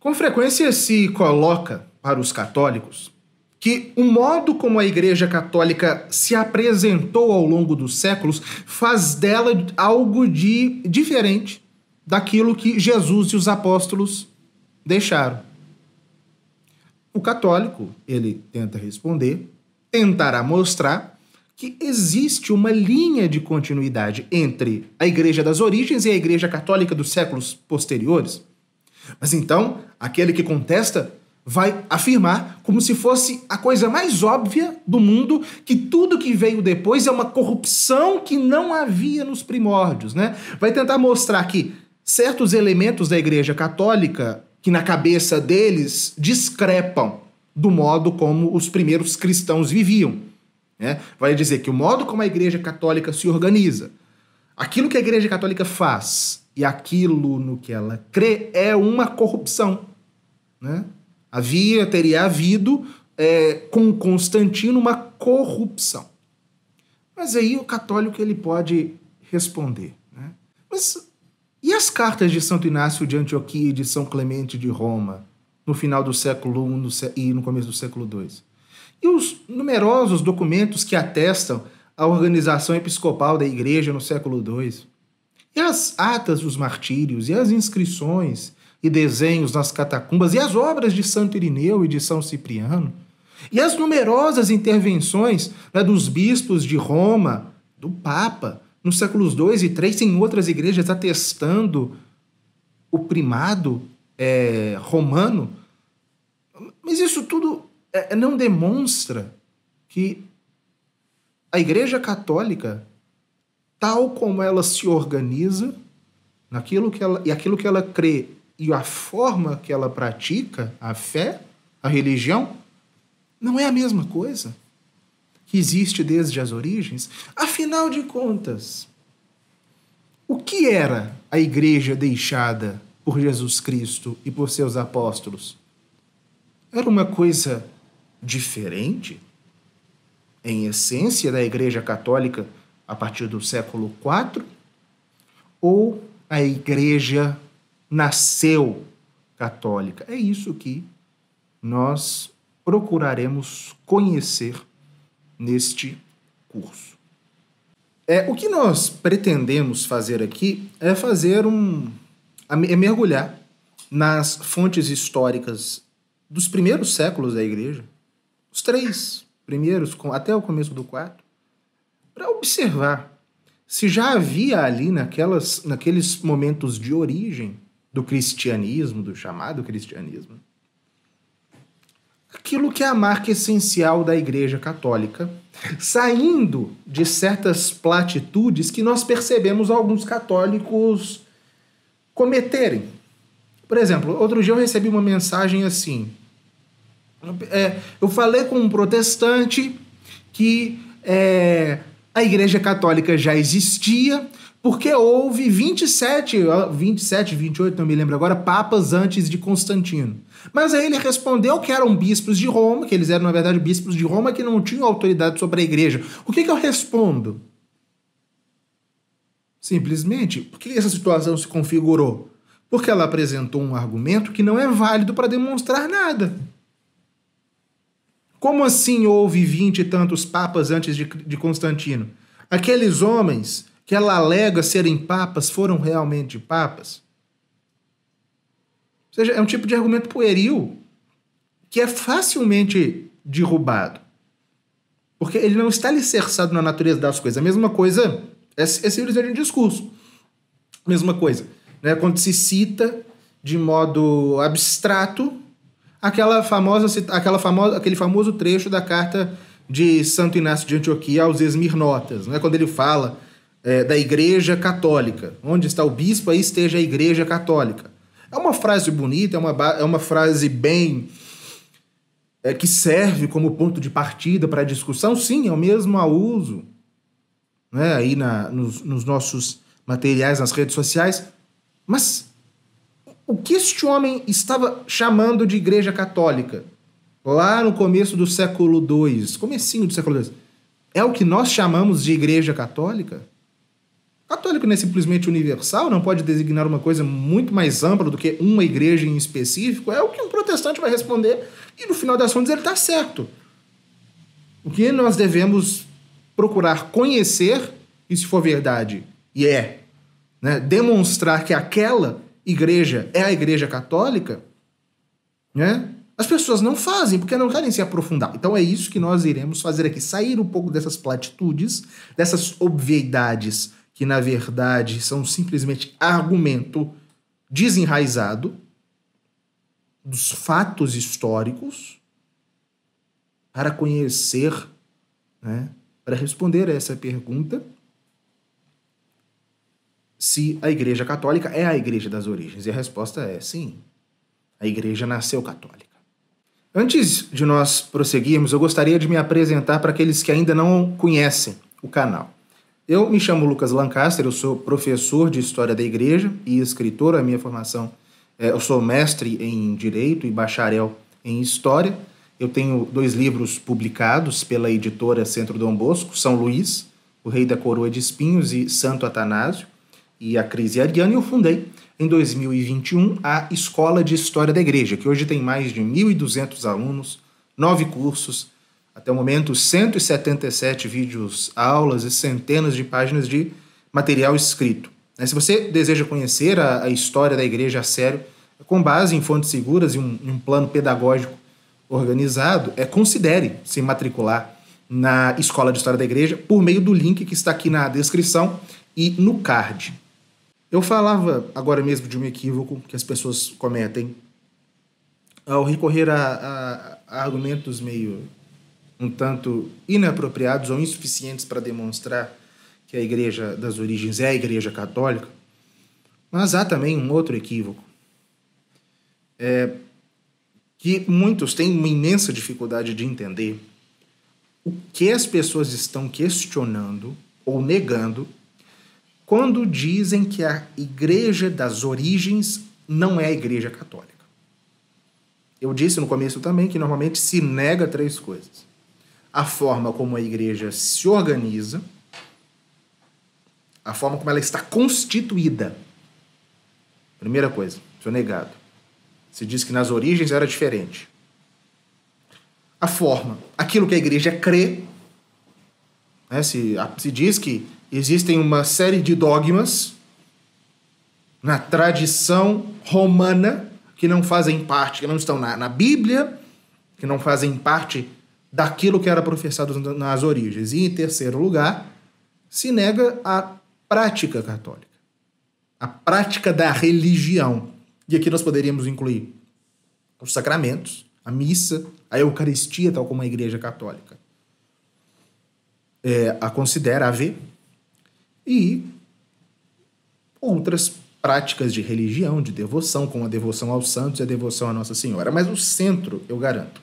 Com frequência se coloca para os católicos que o modo como a Igreja Católica se apresentou ao longo dos séculos faz dela algo de diferente daquilo que Jesus e os apóstolos deixaram. O católico, ele tenta responder, tentará mostrar que existe uma linha de continuidade entre a Igreja das Origens e a Igreja Católica dos séculos posteriores mas então, aquele que contesta vai afirmar, como se fosse a coisa mais óbvia do mundo, que tudo que veio depois é uma corrupção que não havia nos primórdios, né? Vai tentar mostrar que certos elementos da Igreja Católica, que na cabeça deles discrepam do modo como os primeiros cristãos viviam, né? Vai dizer que o modo como a Igreja Católica se organiza, aquilo que a Igreja Católica faz e aquilo no que ela crê é uma corrupção. Né? Havia, teria havido é, com Constantino uma corrupção. Mas aí o católico ele pode responder. Né? Mas e as cartas de Santo Inácio de Antioquia e de São Clemente de Roma no final do século I no e no começo do século II? E os numerosos documentos que atestam a organização episcopal da Igreja no século II? E as atas dos martírios, e as inscrições e desenhos nas catacumbas, e as obras de Santo Irineu e de São Cipriano, e as numerosas intervenções né, dos bispos de Roma, do Papa, nos séculos 2 e 3, em outras igrejas atestando o primado é, romano. Mas isso tudo é, não demonstra que a Igreja Católica tal como ela se organiza, naquilo que ela, e aquilo que ela crê e a forma que ela pratica a fé, a religião, não é a mesma coisa que existe desde as origens. Afinal de contas, o que era a igreja deixada por Jesus Cristo e por seus apóstolos? Era uma coisa diferente? Em essência, da igreja católica a partir do século IV? Ou a igreja nasceu católica? É isso que nós procuraremos conhecer neste curso. É, o que nós pretendemos fazer aqui é fazer um. é mergulhar nas fontes históricas dos primeiros séculos da igreja, os três primeiros, até o começo do quarto, para observar se já havia ali naquelas, naqueles momentos de origem do cristianismo, do chamado cristianismo, aquilo que é a marca essencial da Igreja Católica, saindo de certas platitudes que nós percebemos alguns católicos cometerem. Por exemplo, outro dia eu recebi uma mensagem assim. É, eu falei com um protestante que é, a Igreja Católica já existia, porque houve 27, 27, 28, não me lembro agora, papas antes de Constantino. Mas aí ele respondeu que eram bispos de Roma, que eles eram, na verdade, bispos de Roma que não tinham autoridade sobre a igreja. O que, que eu respondo? Simplesmente, por que essa situação se configurou? Porque ela apresentou um argumento que não é válido para demonstrar nada. Como assim houve vinte e tantos papas antes de, de Constantino? Aqueles homens que ela alega serem papas foram realmente papas? Ou seja, é um tipo de argumento pueril que é facilmente derrubado. Porque ele não está alicerçado na natureza das coisas. A mesma coisa é, é simplesmente um discurso. Mesma coisa. Né? Quando se cita de modo abstrato aquela famosa, aquela famosa, aquele famoso trecho da carta de Santo Inácio de Antioquia aos Esmirnotas, é quando ele fala é, da Igreja Católica, onde está o bispo, aí esteja a Igreja Católica. É uma frase bonita, é uma, é uma frase bem. É, que serve como ponto de partida para a discussão, sim, é o mesmo a uso né? aí na, nos, nos nossos materiais, nas redes sociais, mas o que este homem estava chamando de igreja católica lá no começo do século II, comecinho do século II, é o que nós chamamos de igreja católica? Católico não é simplesmente universal, não pode designar uma coisa muito mais ampla do que uma igreja em específico. É o que um protestante vai responder e no final das contas ele está certo. O que nós devemos procurar conhecer, e se for verdade, e é, né, demonstrar que aquela igreja é a igreja católica, né? As pessoas não fazem porque não querem se aprofundar. Então é isso que nós iremos fazer aqui, sair um pouco dessas platitudes, dessas obviedades que na verdade são simplesmente argumento desenraizado dos fatos históricos para conhecer, né, para responder a essa pergunta se a Igreja Católica é a Igreja das Origens? E a resposta é sim. A Igreja nasceu católica. Antes de nós prosseguirmos, eu gostaria de me apresentar para aqueles que ainda não conhecem o canal. Eu me chamo Lucas Lancaster, eu sou professor de História da Igreja e escritor. A minha formação, é, eu sou mestre em Direito e bacharel em História. Eu tenho dois livros publicados pela editora Centro Dom Bosco, São Luís, O Rei da Coroa de Espinhos e Santo Atanásio e a crise e eu fundei em 2021 a Escola de História da Igreja, que hoje tem mais de 1.200 alunos, nove cursos, até o momento 177 vídeos, aulas e centenas de páginas de material escrito. Né, se você deseja conhecer a, história da igreja a sério, é com base em fontes seguras e um, um plano pedagógico organizado, é, considere se matricular na Escola de História da Igreja por meio do link que está aqui na descrição e no card. Eu falava agora mesmo de um equívoco que as pessoas cometem ao recorrer a, a, a argumentos meio um tanto inapropriados ou insuficientes para demonstrar que a Igreja das Origens é a Igreja Católica, mas há também um outro equívoco, é, que muitos têm uma imensa dificuldade de entender o que as pessoas estão questionando ou negando quando dizem que a igreja das origens não é a igreja católica. Eu disse no começo também que normalmente se nega três coisas: a forma como a igreja se organiza, a forma como ela está constituída. Primeira coisa, isso é negado. Se diz que nas origens era diferente. A forma, aquilo que a igreja crê, né? se, se diz que existem uma série de dogmas na tradição romana que não fazem parte, que não estão na, na Bíblia, que não fazem parte daquilo que era professado nas origens. E, em terceiro lugar, se nega a prática católica, a prática da religião. E aqui nós poderíamos incluir os sacramentos, a missa, a Eucaristia, tal como a Igreja Católica é, a considera haver e outras práticas de religião, de devoção, como a devoção aos santos e a devoção à Nossa Senhora. Mas o centro, eu garanto,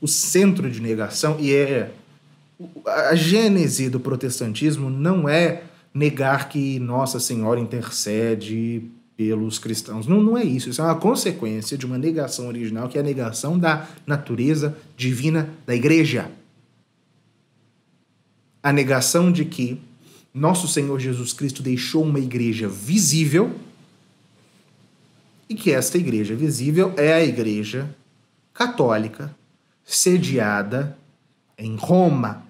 o centro de negação, e é a gênese do protestantismo não é negar que Nossa Senhora intercede pelos cristãos. Não, não é isso. Isso é uma consequência de uma negação original, que é a negação da natureza divina da igreja. A negação de que nosso Senhor Jesus Cristo deixou uma igreja visível e que esta igreja visível é a igreja católica sediada em Roma.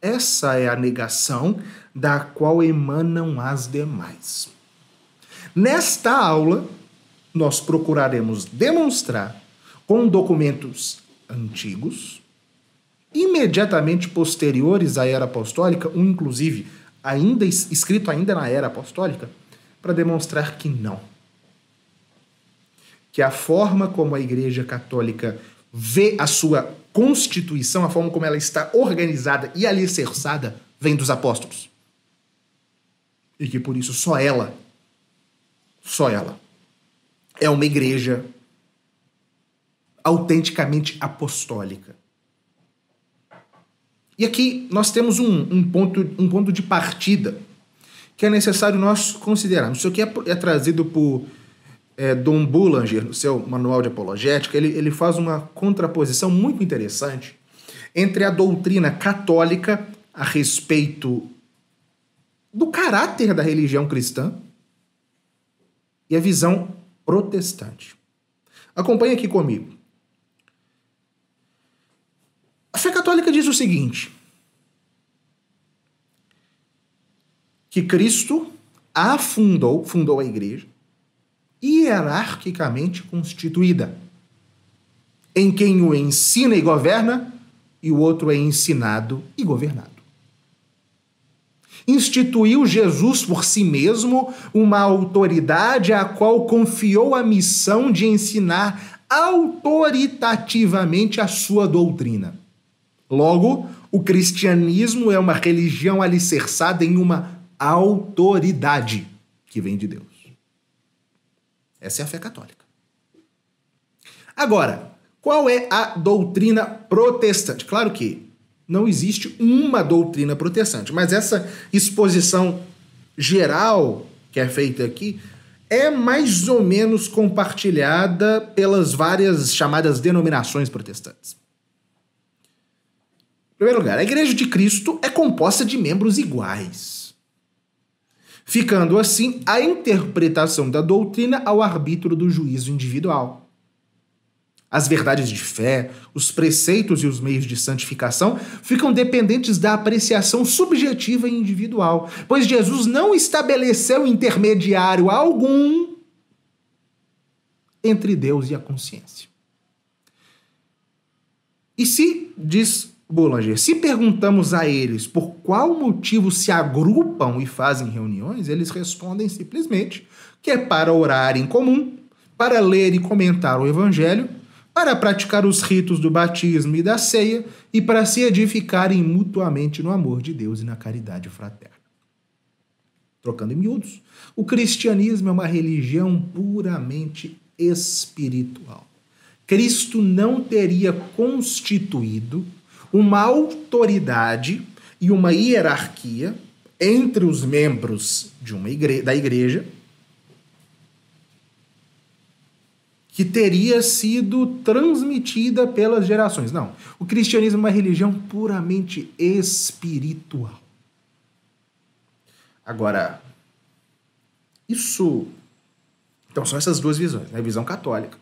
Essa é a negação da qual emanam as demais. Nesta aula, nós procuraremos demonstrar com documentos antigos, imediatamente posteriores à era apostólica, um inclusive ainda escrito ainda na era apostólica, para demonstrar que não. Que a forma como a Igreja Católica vê a sua constituição, a forma como ela está organizada e alicerçada, vem dos apóstolos. E que por isso só ela, só ela, é uma igreja autenticamente apostólica. E aqui nós temos um, um, ponto, um ponto de partida que é necessário nós considerarmos. Isso aqui é, é trazido por é, Boulanger, no seu manual de apologética, ele, ele faz uma contraposição muito interessante entre a doutrina católica a respeito do caráter da religião cristã e a visão protestante. Acompanhe aqui comigo. A fé católica diz o seguinte: que Cristo afundou fundou, a igreja, hierarquicamente constituída, em quem o ensina e governa, e o outro é ensinado e governado. Instituiu Jesus por si mesmo uma autoridade à qual confiou a missão de ensinar autoritativamente a sua doutrina. Logo, o cristianismo é uma religião alicerçada em uma autoridade que vem de Deus. Essa é a fé católica. Agora, qual é a doutrina protestante? Claro que não existe uma doutrina protestante, mas essa exposição geral que é feita aqui é mais ou menos compartilhada pelas várias chamadas denominações protestantes. Em primeiro lugar, a Igreja de Cristo é composta de membros iguais. Ficando assim a interpretação da doutrina ao arbítrio do juízo individual. As verdades de fé, os preceitos e os meios de santificação ficam dependentes da apreciação subjetiva e individual, pois Jesus não estabeleceu intermediário algum entre Deus e a consciência. E se, diz Boulanger, se perguntamos a eles por qual motivo se agrupam e fazem reuniões, eles respondem simplesmente que é para orar em comum, para ler e comentar o Evangelho, para praticar os ritos do batismo e da ceia e para se edificarem mutuamente no amor de Deus e na caridade fraterna. Trocando em miúdos, o cristianismo é uma religião puramente espiritual. Cristo não teria constituído uma autoridade e uma hierarquia entre os membros de uma igre da igreja que teria sido transmitida pelas gerações. Não, o cristianismo é uma religião puramente espiritual. Agora, isso. Então são essas duas visões, né? a visão católica.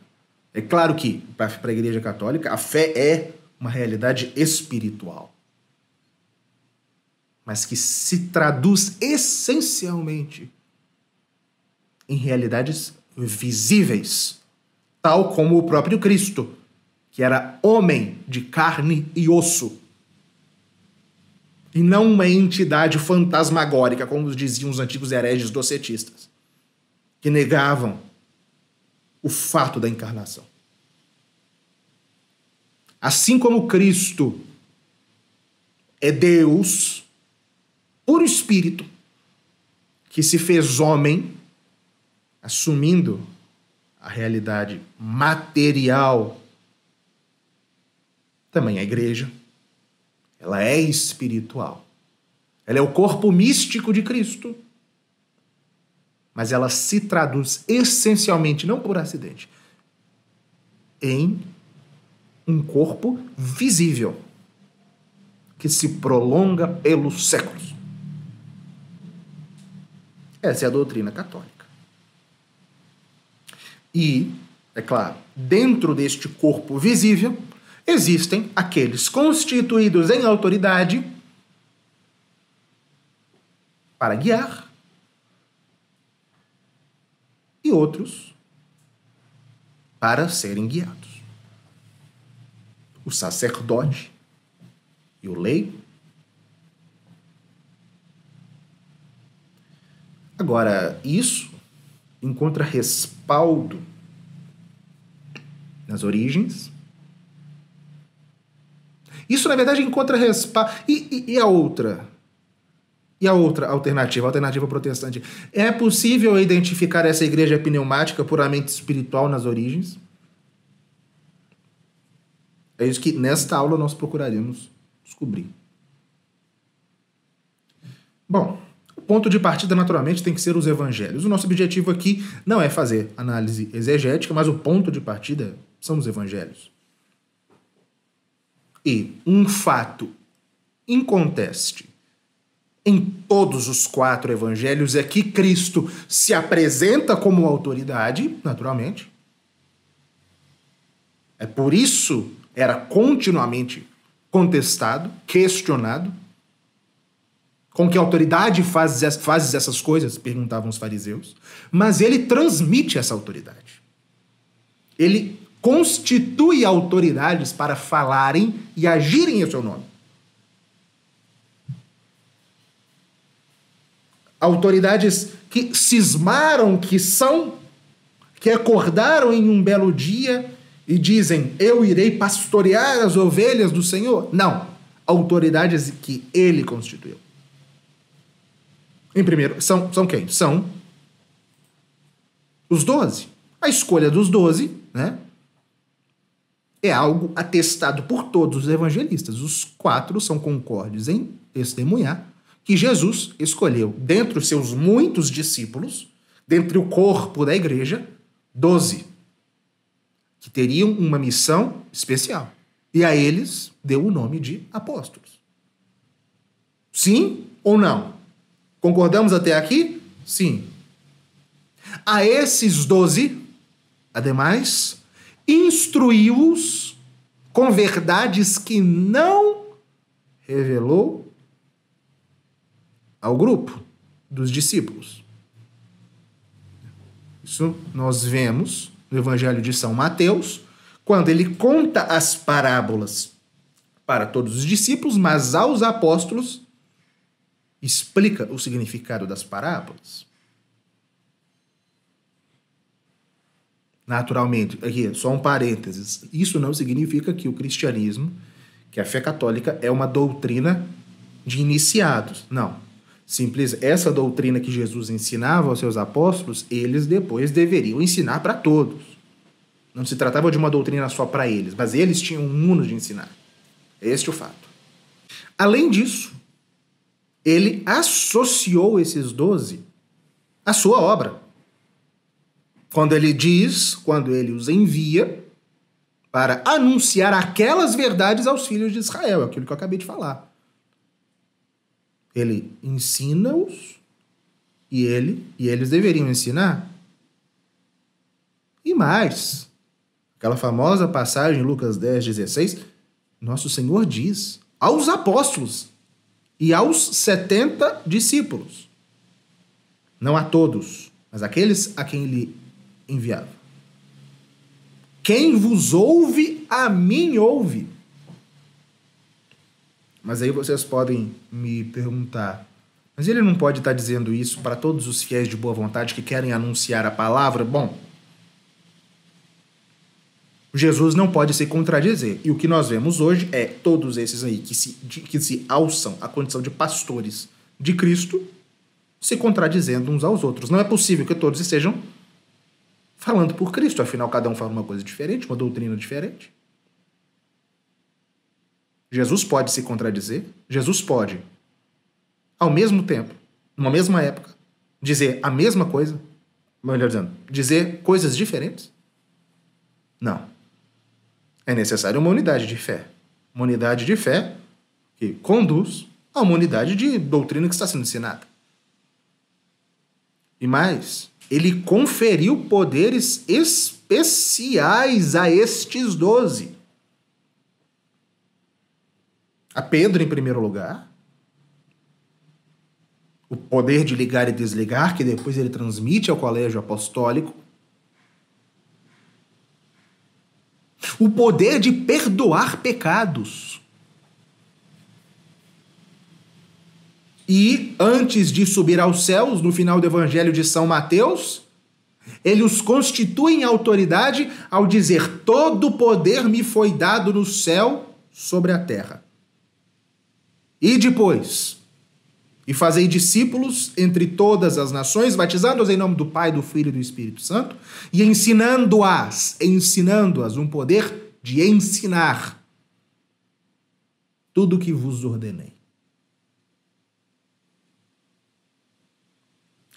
É claro que, para a Igreja Católica, a fé é uma realidade espiritual, mas que se traduz essencialmente em realidades visíveis, tal como o próprio Cristo, que era homem de carne e osso, e não uma entidade fantasmagórica, como diziam os antigos hereges docetistas, que negavam o fato da encarnação. Assim como Cristo é Deus, puro Espírito, que se fez homem, assumindo a realidade material, também a igreja, ela é espiritual. Ela é o corpo místico de Cristo. Mas ela se traduz essencialmente, não por acidente, em um corpo visível que se prolonga pelos séculos. Essa é a doutrina católica. E, é claro, dentro deste corpo visível existem aqueles constituídos em autoridade para guiar e outros para serem guiados o sacerdote e o leigo. Agora, isso encontra respaldo nas origens. Isso, na verdade, encontra respaldo. E, e, e, a outra? E a outra alternativa, a alternativa protestante? É possível identificar essa igreja pneumática puramente espiritual nas origens? É isso que nesta aula nós procuraremos descobrir. Bom, o ponto de partida naturalmente tem que ser os evangelhos. O nosso objetivo aqui não é fazer análise exegética, mas o ponto de partida são os evangelhos. E um fato inconteste em todos os quatro evangelhos é que Cristo se apresenta como autoridade, naturalmente. É por isso era continuamente contestado, questionado. Com que autoridade fazes, fazes essas coisas? perguntavam os fariseus. Mas ele transmite essa autoridade. Ele constitui autoridades para falarem e agirem em seu nome. Autoridades que cismaram que são, que acordaram em um belo dia e dizem: Eu irei pastorear as ovelhas do Senhor. Não. Autoridades que ele constituiu. Em primeiro, são, são quem? São os doze. A escolha dos doze, né? É algo atestado por todos os evangelistas. Os quatro são concordes em testemunhar que Jesus escolheu, dentre os seus muitos discípulos, dentre o corpo da igreja, doze que teriam uma missão especial. E a eles deu o nome de apóstolos. Sim ou não? Concordamos até aqui? Sim. A esses doze, ademais, instruiu-os com verdades que não revelou ao grupo dos discípulos. Isso nós vemos do Evangelho de São Mateus, quando ele conta as parábolas para todos os discípulos, mas aos apóstolos explica o significado das parábolas. Naturalmente, aqui só um parênteses, isso não significa que o cristianismo, que a fé católica é uma doutrina de iniciados. Não. Simples, essa doutrina que Jesus ensinava aos seus apóstolos, eles depois deveriam ensinar para todos. Não se tratava de uma doutrina só para eles, mas eles tinham um mundo de ensinar. Este é o fato. Além disso, ele associou esses doze à sua obra. Quando ele diz, quando ele os envia, para anunciar aquelas verdades aos filhos de Israel, é aquilo que eu acabei de falar. Ele ensina-os e ele e eles deveriam ensinar. E mais, aquela famosa passagem em Lucas 10, 16, nosso Senhor diz aos apóstolos e aos setenta discípulos. Não a todos, mas aqueles a quem Ele enviava. Quem vos ouve, a mim ouve. Mas aí vocês podem me perguntar: mas ele não pode estar dizendo isso para todos os fiéis de boa vontade que querem anunciar a palavra? Bom, Jesus não pode se contradizer. E o que nós vemos hoje é todos esses aí que se, que se alçam à condição de pastores de Cristo se contradizendo uns aos outros. Não é possível que todos estejam falando por Cristo, afinal, cada um fala uma coisa diferente, uma doutrina diferente. Jesus pode se contradizer, Jesus pode, ao mesmo tempo, numa mesma época, dizer a mesma coisa, melhor dizendo, dizer coisas diferentes? Não. É necessária uma unidade de fé. Uma unidade de fé que conduz a uma unidade de doutrina que está sendo ensinada. E mais, ele conferiu poderes especiais a estes doze a Pedro em primeiro lugar, o poder de ligar e desligar que depois ele transmite ao colégio apostólico, o poder de perdoar pecados. E antes de subir aos céus, no final do Evangelho de São Mateus, ele os constitui em autoridade ao dizer: Todo poder me foi dado no céu sobre a terra. E depois, e fazei discípulos entre todas as nações, batizando-as em nome do Pai, do Filho e do Espírito Santo, e ensinando-as, ensinando-as, um poder de ensinar tudo o que vos ordenei.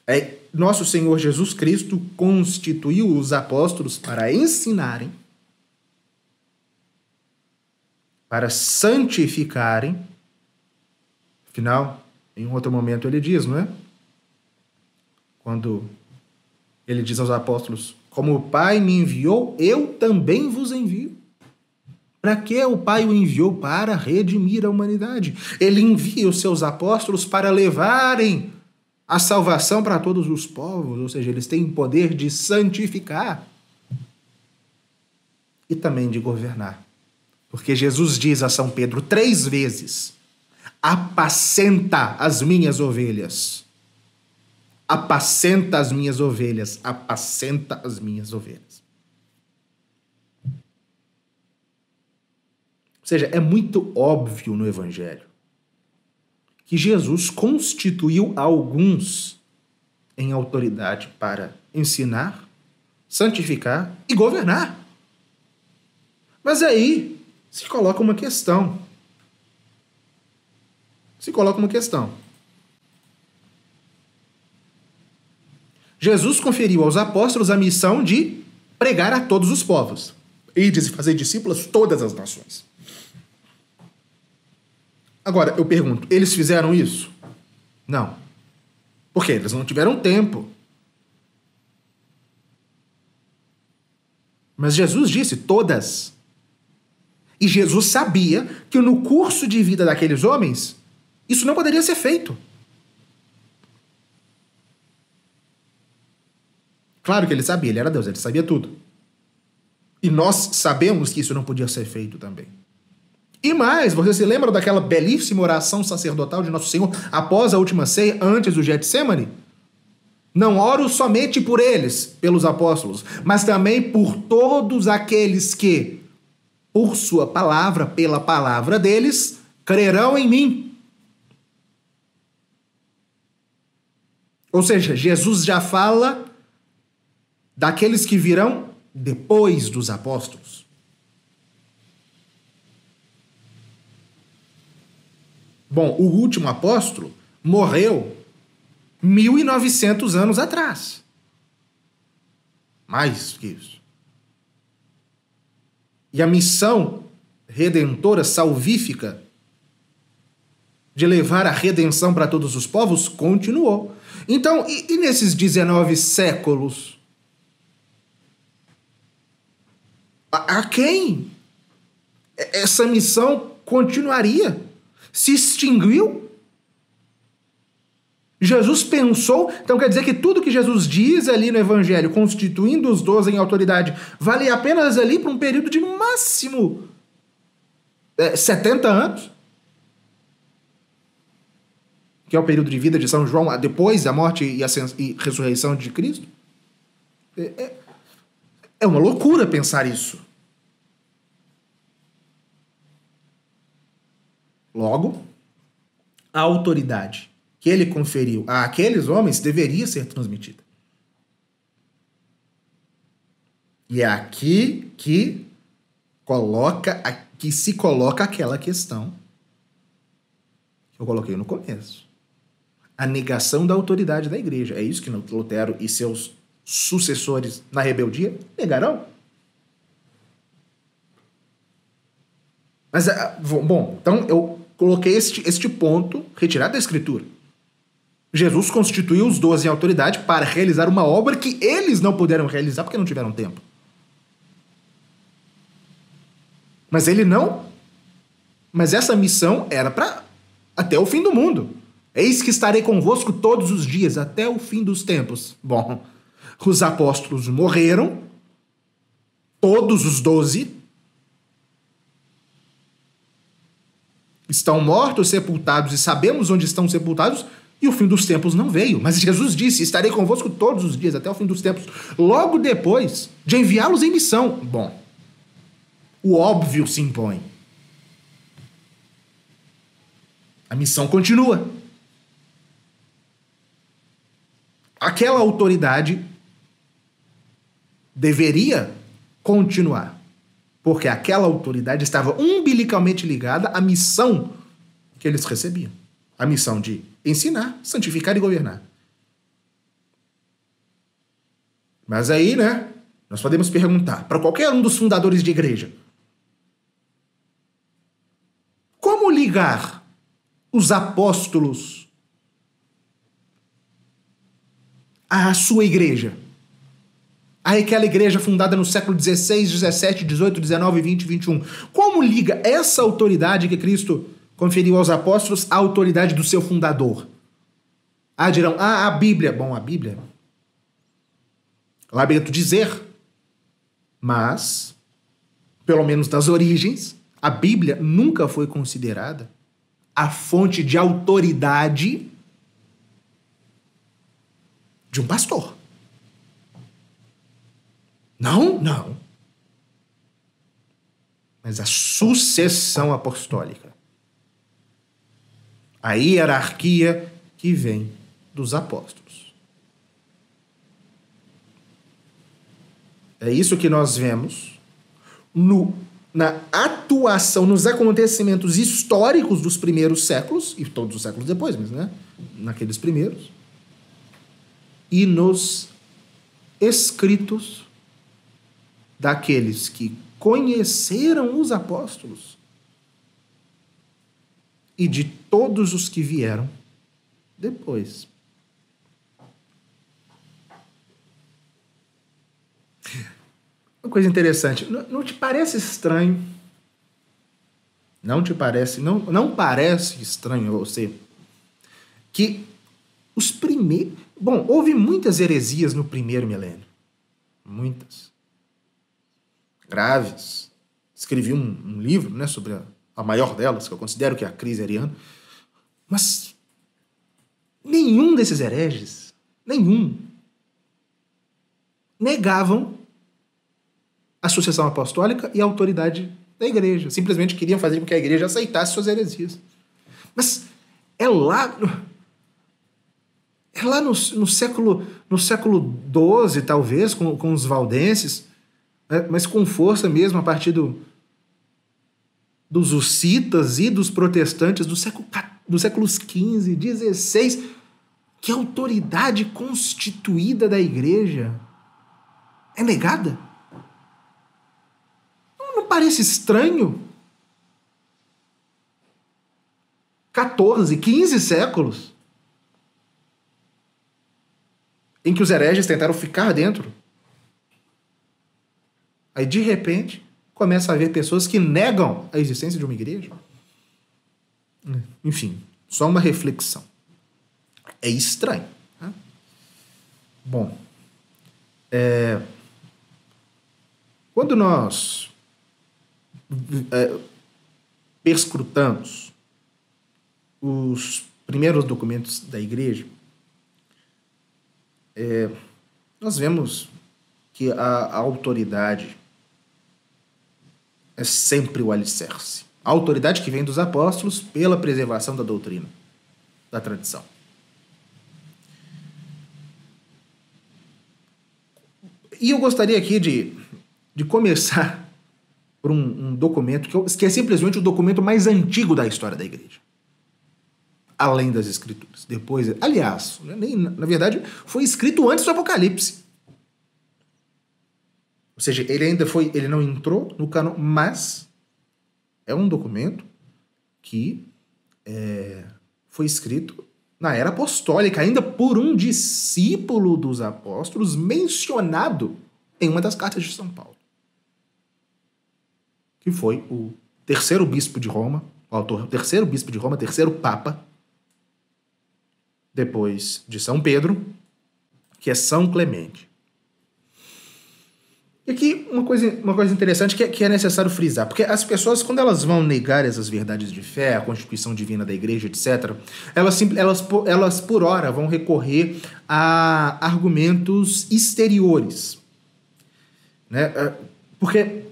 É, nosso Senhor Jesus Cristo constituiu os apóstolos para ensinarem, para santificarem Afinal, em um outro momento ele diz, não é? Quando ele diz aos apóstolos: Como o Pai me enviou, eu também vos envio. Para que o Pai o enviou? Para redimir a humanidade. Ele envia os seus apóstolos para levarem a salvação para todos os povos, ou seja, eles têm o poder de santificar e também de governar. Porque Jesus diz a São Pedro três vezes: apacenta as minhas ovelhas. Apacenta as minhas ovelhas, apacenta as minhas ovelhas. Ou seja, é muito óbvio no Evangelho que Jesus constituiu alguns em autoridade para ensinar, santificar e governar. Mas aí se coloca uma questão se coloca uma questão. Jesus conferiu aos apóstolos a missão de pregar a todos os povos. e e fazer discípulos todas as nações. Agora, eu pergunto, eles fizeram isso? Não. Porque eles não tiveram tempo. Mas Jesus disse todas. E Jesus sabia que no curso de vida daqueles homens, isso não poderia ser feito. Claro que ele sabia, ele era Deus, ele sabia tudo. E nós sabemos que isso não podia ser feito também. E mais, você se lembra daquela belíssima oração sacerdotal de Nosso Senhor após a última ceia, antes do Getsemane? Não oro somente por eles, pelos apóstolos, mas também por todos aqueles que, por sua palavra, pela palavra deles, crerão em mim. Ou seja, Jesus já fala daqueles que virão depois dos apóstolos. Bom, o último apóstolo morreu 1900 anos atrás. Mais que isso. E a missão redentora, salvífica, de levar a redenção para todos os povos, continuou. Então, e, e nesses 19 séculos? A, a quem essa missão continuaria? Se extinguiu? Jesus pensou, então quer dizer que tudo que Jesus diz ali no Evangelho, constituindo os doze em autoridade, vale apenas ali para um período de no máximo é, 70 anos? que é o período de vida de São João, depois da morte e, e ressurreição de Cristo? É, é, é uma loucura pensar isso. Logo, a autoridade que ele conferiu a aqueles homens deveria ser transmitida. E é aqui que coloca que se coloca aquela questão que eu coloquei no começo a negação da autoridade da igreja. É isso que Lutero e seus sucessores na rebeldia negarão. Mas, ah, bom, então eu coloquei este, este ponto retirado da Escritura. Jesus constituiu os doze em autoridade para realizar uma obra que eles não puderam realizar porque não tiveram tempo. Mas ele não. Mas essa missão era para até o fim do mundo. Eis que estarei convosco todos os dias, até o fim dos tempos. Bom, os apóstolos morreram, todos os doze. Estão mortos, sepultados, e sabemos onde estão sepultados, e o fim dos tempos não veio. Mas Jesus disse: Estarei convosco todos os dias, até o fim dos tempos, logo depois de enviá-los em missão. Bom, o óbvio se impõe. A missão continua. aquela autoridade deveria continuar, porque aquela autoridade estava umbilicalmente ligada à missão que eles recebiam a missão de ensinar, santificar e governar. Mas aí, né, nós podemos perguntar para qualquer um dos fundadores de igreja: como ligar os apóstolos à sua igreja. Aquela igreja fundada no século XVI, XVII, XVIII, XIX, XX, XXI. Como liga essa autoridade que Cristo conferiu aos apóstolos à autoridade do seu fundador? Ah, dirão, ah, a Bíblia. Bom, a Bíblia. Lamento dizer, mas, pelo menos das origens, a Bíblia nunca foi considerada a fonte de autoridade de um pastor. Não, não. Mas a sucessão apostólica. A hierarquia que vem dos apóstolos. É isso que nós vemos no, na atuação, nos acontecimentos históricos dos primeiros séculos, e todos os séculos depois, mas né, naqueles primeiros, e nos escritos daqueles que conheceram os apóstolos e de todos os que vieram depois. Uma coisa interessante, não, te parece estranho? Não te parece, não, não parece estranho a você que os primeiros. Bom, houve muitas heresias no primeiro milênio. Muitas. Graves. Escrevi um, um livro né, sobre a, a maior delas, que eu considero que é a crise ariana. Mas nenhum desses hereges, nenhum, negavam a sucessão apostólica e a autoridade da igreja. Simplesmente queriam fazer com que a igreja aceitasse suas heresias. Mas é lá. É lá no, no século no século XII, talvez, com, com os valdenses, né? mas com força mesmo a partir do, dos hussitas e dos protestantes do século, dos séculos XV, XVI. Que autoridade constituída da igreja é negada? Não parece estranho? 14, 15 séculos em que os hereges tentaram ficar dentro. Aí, de repente, começa a haver pessoas que negam a existência de uma igreja. Enfim, só uma reflexão. É estranho. Né? Bom, é, quando nós é, perscrutamos os primeiros documentos da igreja, é, nós vemos que a, a autoridade é sempre o alicerce. A autoridade que vem dos apóstolos pela preservação da doutrina, da tradição. E eu gostaria aqui de, de começar por um, um documento que, que é simplesmente o documento mais antigo da história da igreja além das Escrituras. Depois, aliás, é nem, na verdade, foi escrito antes do Apocalipse. Ou seja, ele ainda foi, ele não entrou no cano, mas é um documento que é, foi escrito na era apostólica, ainda por um discípulo dos apóstolos mencionado em uma das cartas de São Paulo, que foi o terceiro bispo de Roma, o autor, terceiro bispo de Roma, terceiro papa, depois de São Pedro, que é São Clemente. E aqui uma coisa, uma coisa interessante que é, que é necessário frisar, porque as pessoas, quando elas vão negar essas verdades de fé, a constituição divina da igreja, etc., elas, elas, elas por hora vão recorrer a argumentos exteriores. Né? É, porque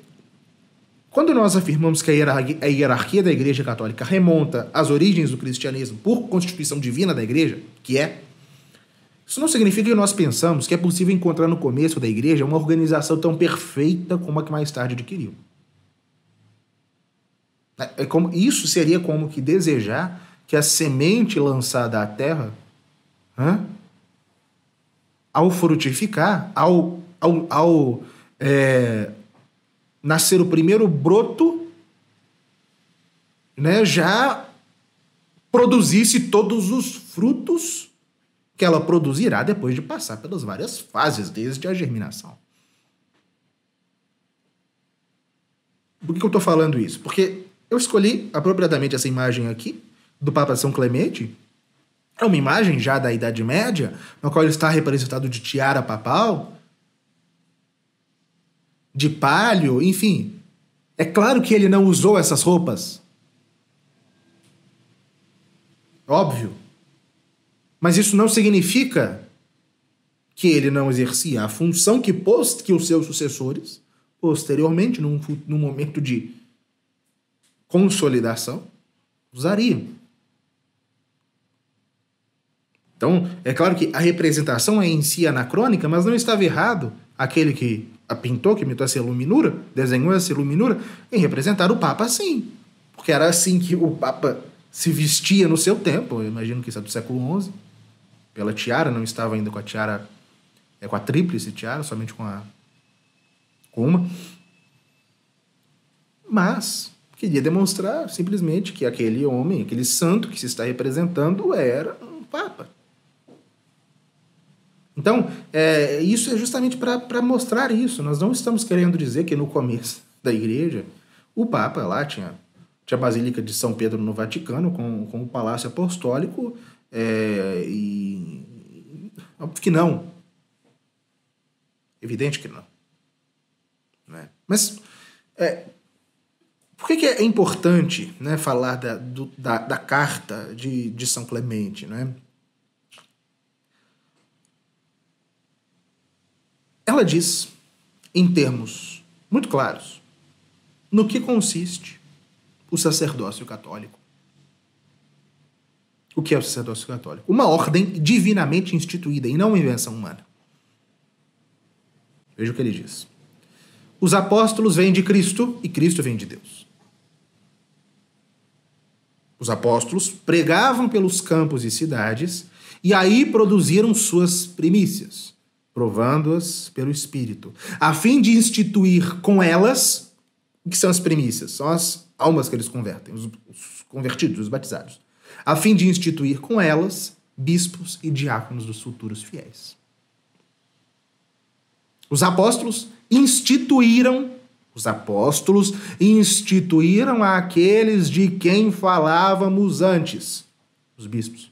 quando nós afirmamos que a hierarquia da Igreja Católica remonta às origens do cristianismo por constituição divina da Igreja, que é, isso não significa que nós pensamos que é possível encontrar no começo da Igreja uma organização tão perfeita como a que mais tarde adquiriu. É, é como, isso seria como que desejar que a semente lançada à terra, hã, ao frutificar, ao, ao, ao é, nascer o primeiro broto, né, já produzisse todos os frutos que ela produzirá depois de passar pelas várias fases, desde a germinação. Por que eu estou falando isso? Porque eu escolhi apropriadamente essa imagem aqui, do Papa São Clemente. É uma imagem já da Idade Média, na qual ele está representado de tiara papal, de palho, enfim. É claro que ele não usou essas roupas. Óbvio. Mas isso não significa que ele não exercia a função que, post, que os seus sucessores, posteriormente, num, num momento de consolidação, usariam. Então, é claro que a representação é em si anacrônica, mas não estava errado aquele que a pintor que imitou essa iluminura, desenhou essa iluminura, em representar o Papa assim. Porque era assim que o Papa se vestia no seu tempo, eu imagino que isso é do século XI, pela tiara, não estava ainda com a tiara, é, com a tríplice tiara, somente com a com uma. Mas queria demonstrar simplesmente que aquele homem, aquele santo que se está representando era um Papa. Então, é, isso é justamente para mostrar isso. Nós não estamos querendo dizer que no começo da igreja, o Papa lá tinha, tinha a Basílica de São Pedro no Vaticano, com, com o Palácio Apostólico, é, e. Óbvio que não. Evidente que não. Né? Mas é, por que, que, é importante né, falar da, do, da, da carta de, de São Clemente? Né? Ela diz, em termos muito claros, no que consiste o sacerdócio católico. O que é o sacerdócio católico? Uma ordem divinamente instituída e não uma invenção humana. Veja o que ele diz. Os apóstolos vêm de Cristo e Cristo vem de Deus. Os apóstolos pregavam pelos campos e cidades e aí produziram suas primícias provando-as pelo Espírito, a fim de instituir com elas, o que são as premissas? São as almas que eles convertem, os, os convertidos, os batizados, a fim de instituir com elas bispos e diáconos dos futuros fiéis. Os apóstolos instituíram, os apóstolos instituíram aqueles de quem falávamos antes, os bispos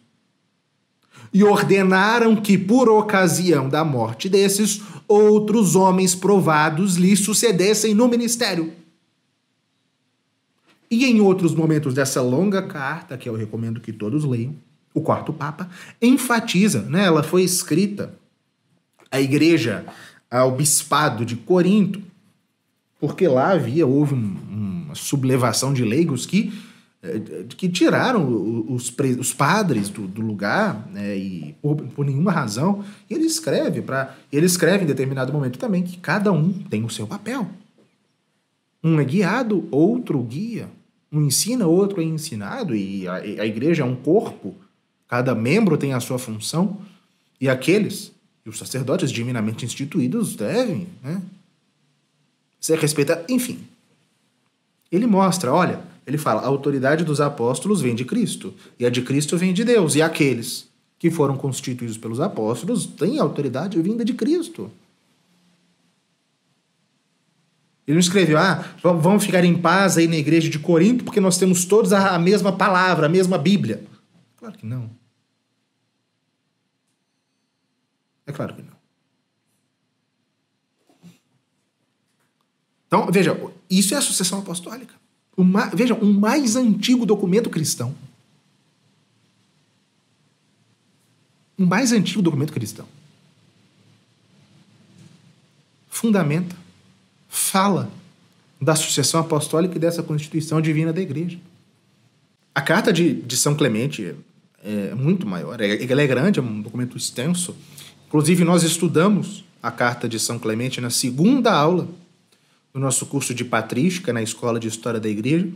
e ordenaram que, por ocasião da morte desses, outros homens provados lhe sucedessem no ministério. E em outros momentos dessa longa carta, que eu recomendo que todos leiam, o quarto Papa enfatiza, né? Ela foi escrita à igreja, ao bispado de Corinto, porque lá havia houve um, uma sublevação de leigos que é, que tiraram os, os padres do, do lugar né, e por, por, nenhuma razão e ele escreve para ele escreve em determinado momento também que cada um tem o seu papel um é guiado outro guia um ensina outro é ensinado e a, a igreja é um corpo cada membro tem a sua função e aqueles e os sacerdotes divinamente instituídos devem né, ser respeitados enfim ele mostra olha ele fala: a autoridade dos apóstolos vem de Cristo, e a de Cristo vem de Deus, e aqueles que foram constituídos pelos apóstolos têm autoridade vinda de Cristo. Ele não escreveu, ah, vamos ficar em paz aí na igreja de Corinto, porque nós temos todos a mesma palavra, a mesma Bíblia. Claro que não. É claro que não. Então, veja, isso é a sucessão apostólica. O Vejam, o mais antigo documento cristão. O mais antigo documento cristão. Fundamenta, fala da sucessão apostólica e dessa constituição divina da igreja. A carta de, de São Clemente é, é muito maior, é, ela é grande, é um documento extenso. Inclusive, nós estudamos a carta de São Clemente na segunda aula no nosso curso de patrística na Escola de História da Igreja.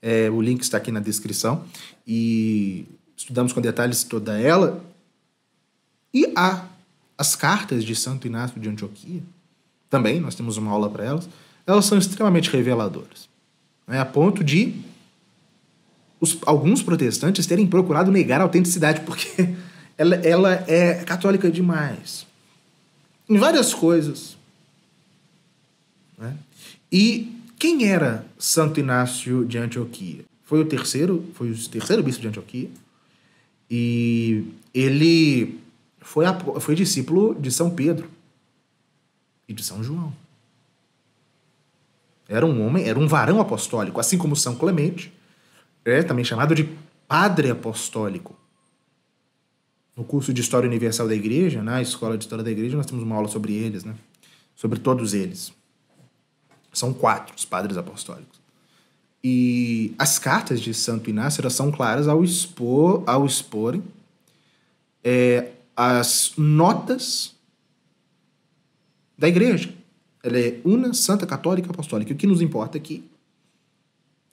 É, o link está aqui na descrição. E estudamos com detalhes toda ela. E as cartas de Santo Inácio de Antioquia, também, nós temos uma aula para elas, elas são extremamente reveladoras. Né? A ponto de os, alguns protestantes terem procurado negar a autenticidade, porque ela, ela é católica demais. Em várias coisas. Né? E quem era Santo Inácio de Antioquia? Foi o terceiro, foi o terceiro bispo de Antioquia. E ele foi, foi discípulo de São Pedro e de São João. Era um homem, era um varão apostólico, assim como São Clemente, é também chamado de padre apostólico. No curso de História Universal da Igreja, na Escola de História da Igreja, nós temos uma aula sobre eles, né? Sobre todos eles. São quatro os padres apostólicos. E as cartas de Santo Inácio elas são claras ao expor, ao exporem é, as notas da igreja. Ela é una, santa, católica, apostólica. O que nos importa aqui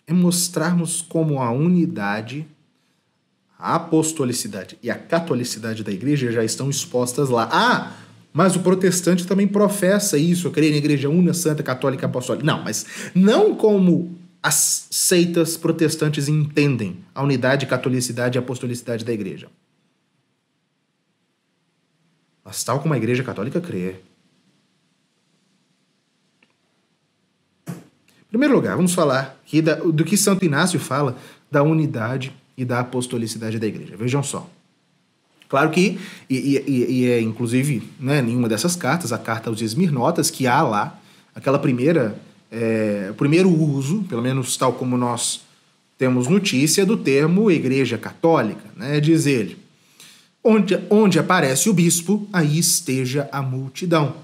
é mostrarmos como a unidade, a apostolicidade e a catolicidade da igreja já estão expostas lá. Ah, mas o protestante também professa isso, eu creio na igreja una, santa, católica, apostólica. Não, mas não como as seitas protestantes entendem a unidade, catolicidade e apostolicidade da igreja. Mas tal como a igreja católica crê. Em primeiro lugar, vamos falar do que Santo Inácio fala da unidade e da apostolicidade da igreja. Vejam só. Claro que, e, e, e, é inclusive né, nenhuma dessas cartas, a carta aos Esmirnotas, que há lá, aquela primeira, é, primeiro uso, pelo menos tal como nós temos notícia, do termo Igreja Católica, né, diz ele. Onde, onde aparece o bispo, aí esteja a multidão.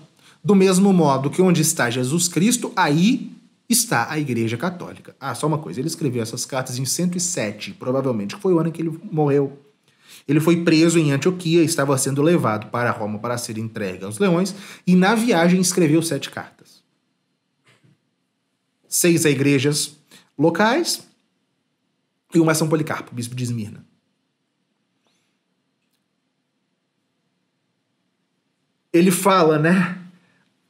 Do mesmo modo que onde está Jesus Cristo, aí está a Igreja Católica. Ah, só uma coisa, ele escreveu essas cartas em 107, provavelmente, que foi o ano em que ele morreu. Ele foi preso em Antioquia e estava sendo levado para Roma para ser entregue aos leões, e na viagem escreveu sete cartas. Seis a igrejas locais e uma a São Policarpo, bispo de Esmirna. Ele fala, né?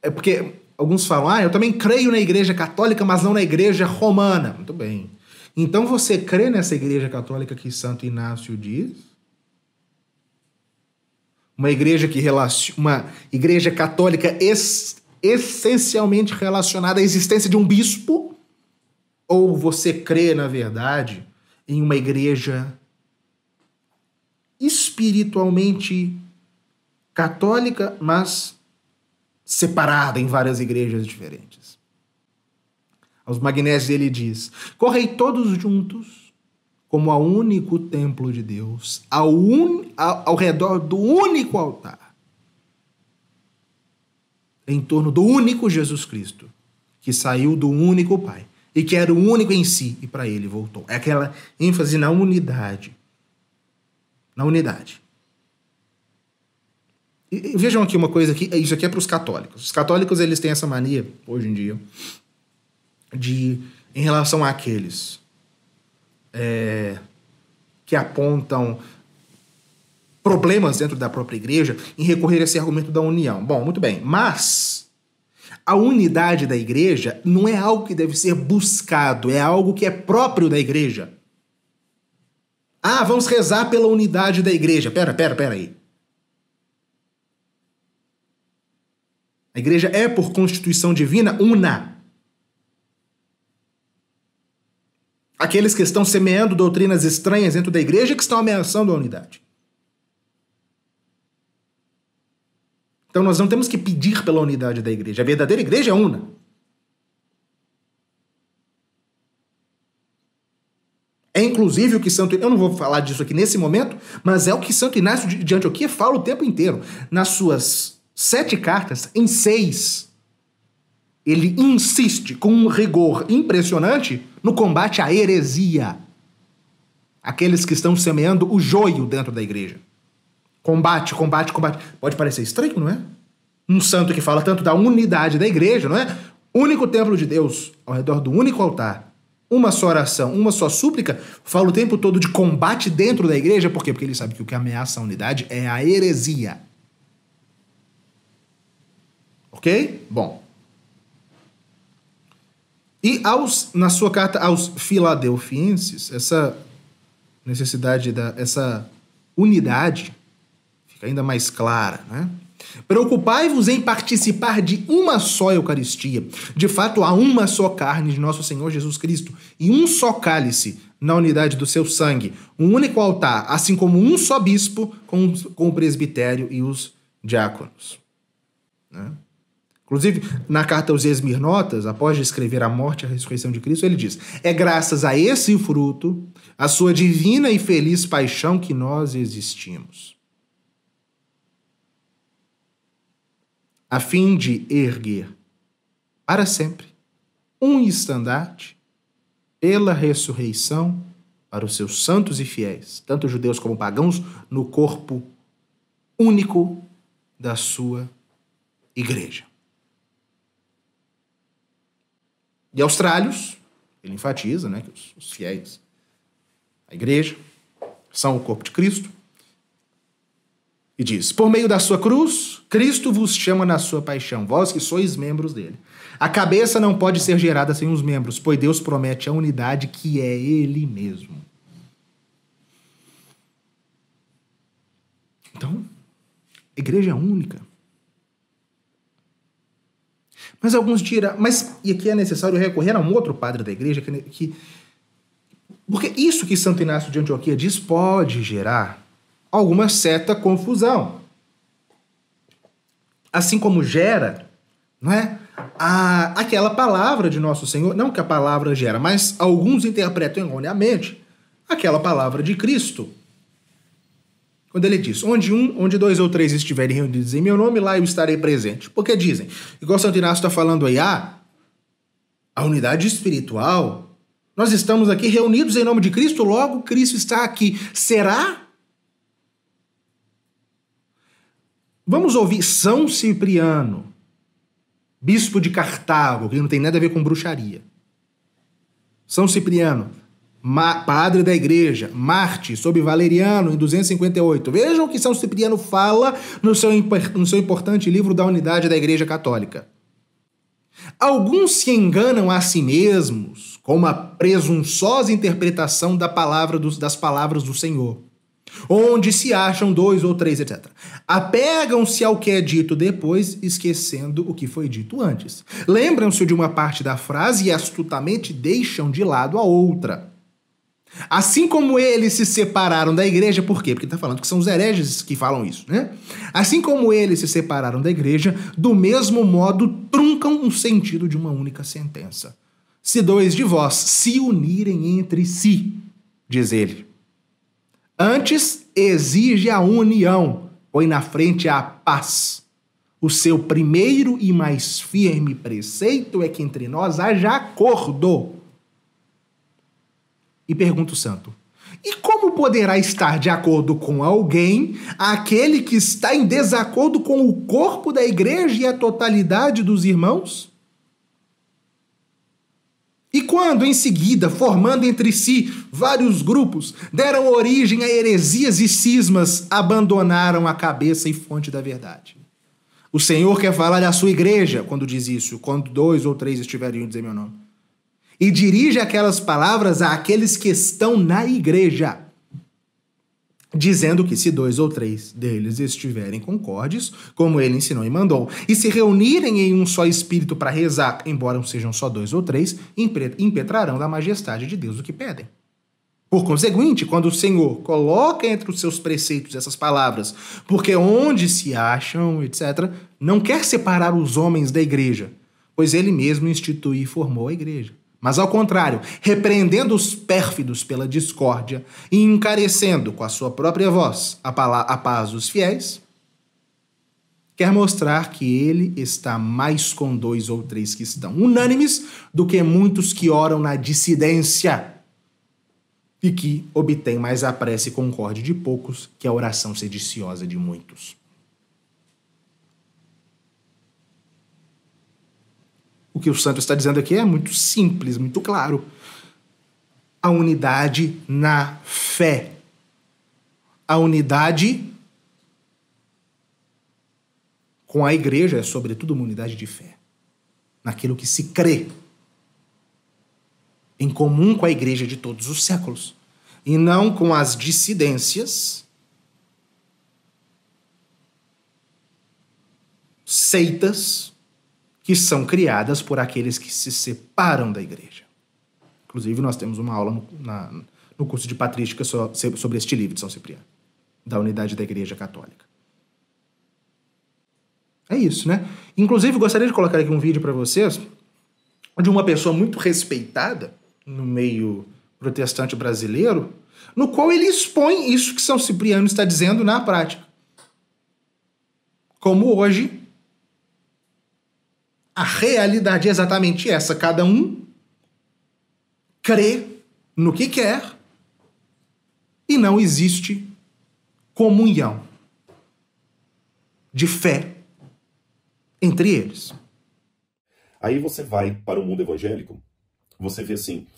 É porque alguns falam, ah, eu também creio na igreja católica, mas não na igreja romana. Muito bem. Então você crê nessa igreja católica que Santo Inácio diz? uma igreja que relacion... uma igreja católica es... essencialmente relacionada à existência de um bispo, ou você crê, na verdade, em uma igreja espiritualmente católica, mas separada em várias igrejas diferentes. Aos magnésios ele diz: Correi todos juntos como o único templo de Deus, ao, un, ao, ao redor do único altar, em torno do único Jesus Cristo, que saiu do único Pai e que era o único em si e para ele voltou. É aquela ênfase na unidade. Na unidade. E, vejam aqui uma coisa que isso aqui é para os católicos. Os católicos eles têm essa mania hoje em dia de em relação àqueles é, que apontam problemas dentro da própria igreja em recorrer a esse argumento da união. Bom, muito bem, mas a unidade da igreja não é algo que deve ser buscado, é algo que é próprio da igreja. Ah, vamos rezar pela unidade da igreja. Pera, pera, pera aí. A igreja é, por constituição divina, una. aqueles que estão semeando doutrinas estranhas dentro da igreja que estão ameaçando a unidade. Então nós não temos que pedir pela unidade da igreja. A verdadeira igreja é una. É inclusive o que Santo Eu não vou falar disso aqui nesse momento, mas é o que Santo Inácio de Antioquia fala o tempo inteiro. Nas suas sete cartas, em seis, ele insiste com um rigor impressionante no combate à heresia. Aqueles que estão semeando o joio dentro da igreja. Combate, combate, combate. Pode parecer estranho, não é? Um santo que fala tanto da unidade da igreja, não é? Único templo de Deus, ao redor do único altar, uma só oração, uma só súplica, fala o tempo todo de combate dentro da igreja, por quê? Porque ele sabe que o que ameaça a unidade é a heresia. Ok? Bom, e aos, na sua carta aos filadelfienses, essa necessidade da essa unidade fica ainda mais clara, né? Preocupai-vos em participar de uma só Eucaristia. De fato, há uma só carne de nosso Senhor Jesus Cristo e um só cálice na unidade do seu sangue, um único altar, assim como um só bispo com, com o presbitério e os diáconos. Né? Inclusive, na carta aos Esmirnotas, após descrever a morte e a ressurreição de Cristo, ele diz: É graças a esse fruto, a sua divina e feliz paixão, que nós existimos. A fim de erguer para sempre um estandarte pela ressurreição para os seus santos e fiéis, tanto judeus como pagãos, no corpo único da sua igreja. E austrálios, ele enfatiza né, que os, os fiéis a igreja são o corpo de Cristo. E diz: Por meio da sua cruz, Cristo vos chama na sua paixão, vós que sois membros dele. A cabeça não pode ser gerada sem os membros, pois Deus promete a unidade que é ele mesmo. Então, igreja é única mas alguns dirão, mas e aqui é necessário recorrer a um outro padre da igreja que, que porque isso que Santo Inácio de Antioquia diz pode gerar alguma certa confusão. Assim como gera, não é? A, aquela palavra de Nosso Senhor, não que a palavra gera, mas alguns interpretam erroneamente aquela palavra de Cristo quando ele diz: Onde um, onde dois ou três estiverem reunidos em meu nome, lá eu estarei presente. Porque dizem, igual Santo Inácio está falando aí, ah, a unidade espiritual, nós estamos aqui reunidos em nome de Cristo, logo Cristo está aqui. Será? Vamos ouvir São Cipriano, bispo de Cartago, que não tem nada a ver com bruxaria. São Cipriano, Ma padre da igreja, Marte, sob Valeriano, em 258. Vejam o que São Cipriano fala no seu, no seu importante livro da Unidade da Igreja Católica. Alguns se enganam a si mesmos com uma presunçosa interpretação da palavra dos, das palavras do Senhor, onde se acham dois ou três, etc. Apegam-se ao que é dito depois, esquecendo o que foi dito antes. Lembram-se de uma parte da frase e astutamente deixam de lado a outra. Assim como eles se separaram da igreja, por quê? Porque está falando que são os hereges que falam isso, né? Assim como eles se separaram da igreja, do mesmo modo truncam o sentido de uma única sentença. Se dois de vós se unirem entre si, diz ele. Antes exige a união, põe na frente a paz. O seu primeiro e mais firme preceito é que entre nós haja acordo e pergunta o santo: E como poderá estar de acordo com alguém aquele que está em desacordo com o corpo da igreja e a totalidade dos irmãos? E quando, em seguida, formando entre si vários grupos, deram origem a heresias e cismas, abandonaram a cabeça e fonte da verdade. O Senhor quer falar da sua igreja quando diz isso, quando dois ou três estiverem em dizer meu nome e dirige aquelas palavras àqueles que estão na igreja, dizendo que se dois ou três deles estiverem concordes, como ele ensinou e mandou, e se reunirem em um só espírito para rezar, embora sejam só dois ou três, impetrarão da majestade de Deus o que pedem. Por conseguinte, quando o Senhor coloca entre os seus preceitos essas palavras, porque onde se acham, etc., não quer separar os homens da igreja, pois ele mesmo instituiu e formou a igreja mas ao contrário, repreendendo os pérfidos pela discórdia e encarecendo com a sua própria voz a, a paz dos fiéis, quer mostrar que ele está mais com dois ou três que estão unânimes do que muitos que oram na dissidência e que obtêm mais a prece e concórdia de poucos que a oração sediciosa de muitos. O que o Santos está dizendo aqui é muito simples, muito claro. A unidade na fé. A unidade com a igreja é, sobretudo, uma unidade de fé. Naquilo que se crê. Em comum com a igreja de todos os séculos. E não com as dissidências, seitas, que são criadas por aqueles que se separam da igreja. Inclusive, nós temos uma aula no, na, no curso de patrística sobre este livro de São Cipriano, da unidade da Igreja Católica. É isso, né? Inclusive, gostaria de colocar aqui um vídeo para vocês de uma pessoa muito respeitada no meio protestante brasileiro, no qual ele expõe isso que São Cipriano está dizendo na prática. Como hoje a realidade é exatamente essa. Cada um crê no que quer e não existe comunhão de fé entre eles. Aí você vai para o mundo evangélico, você vê assim,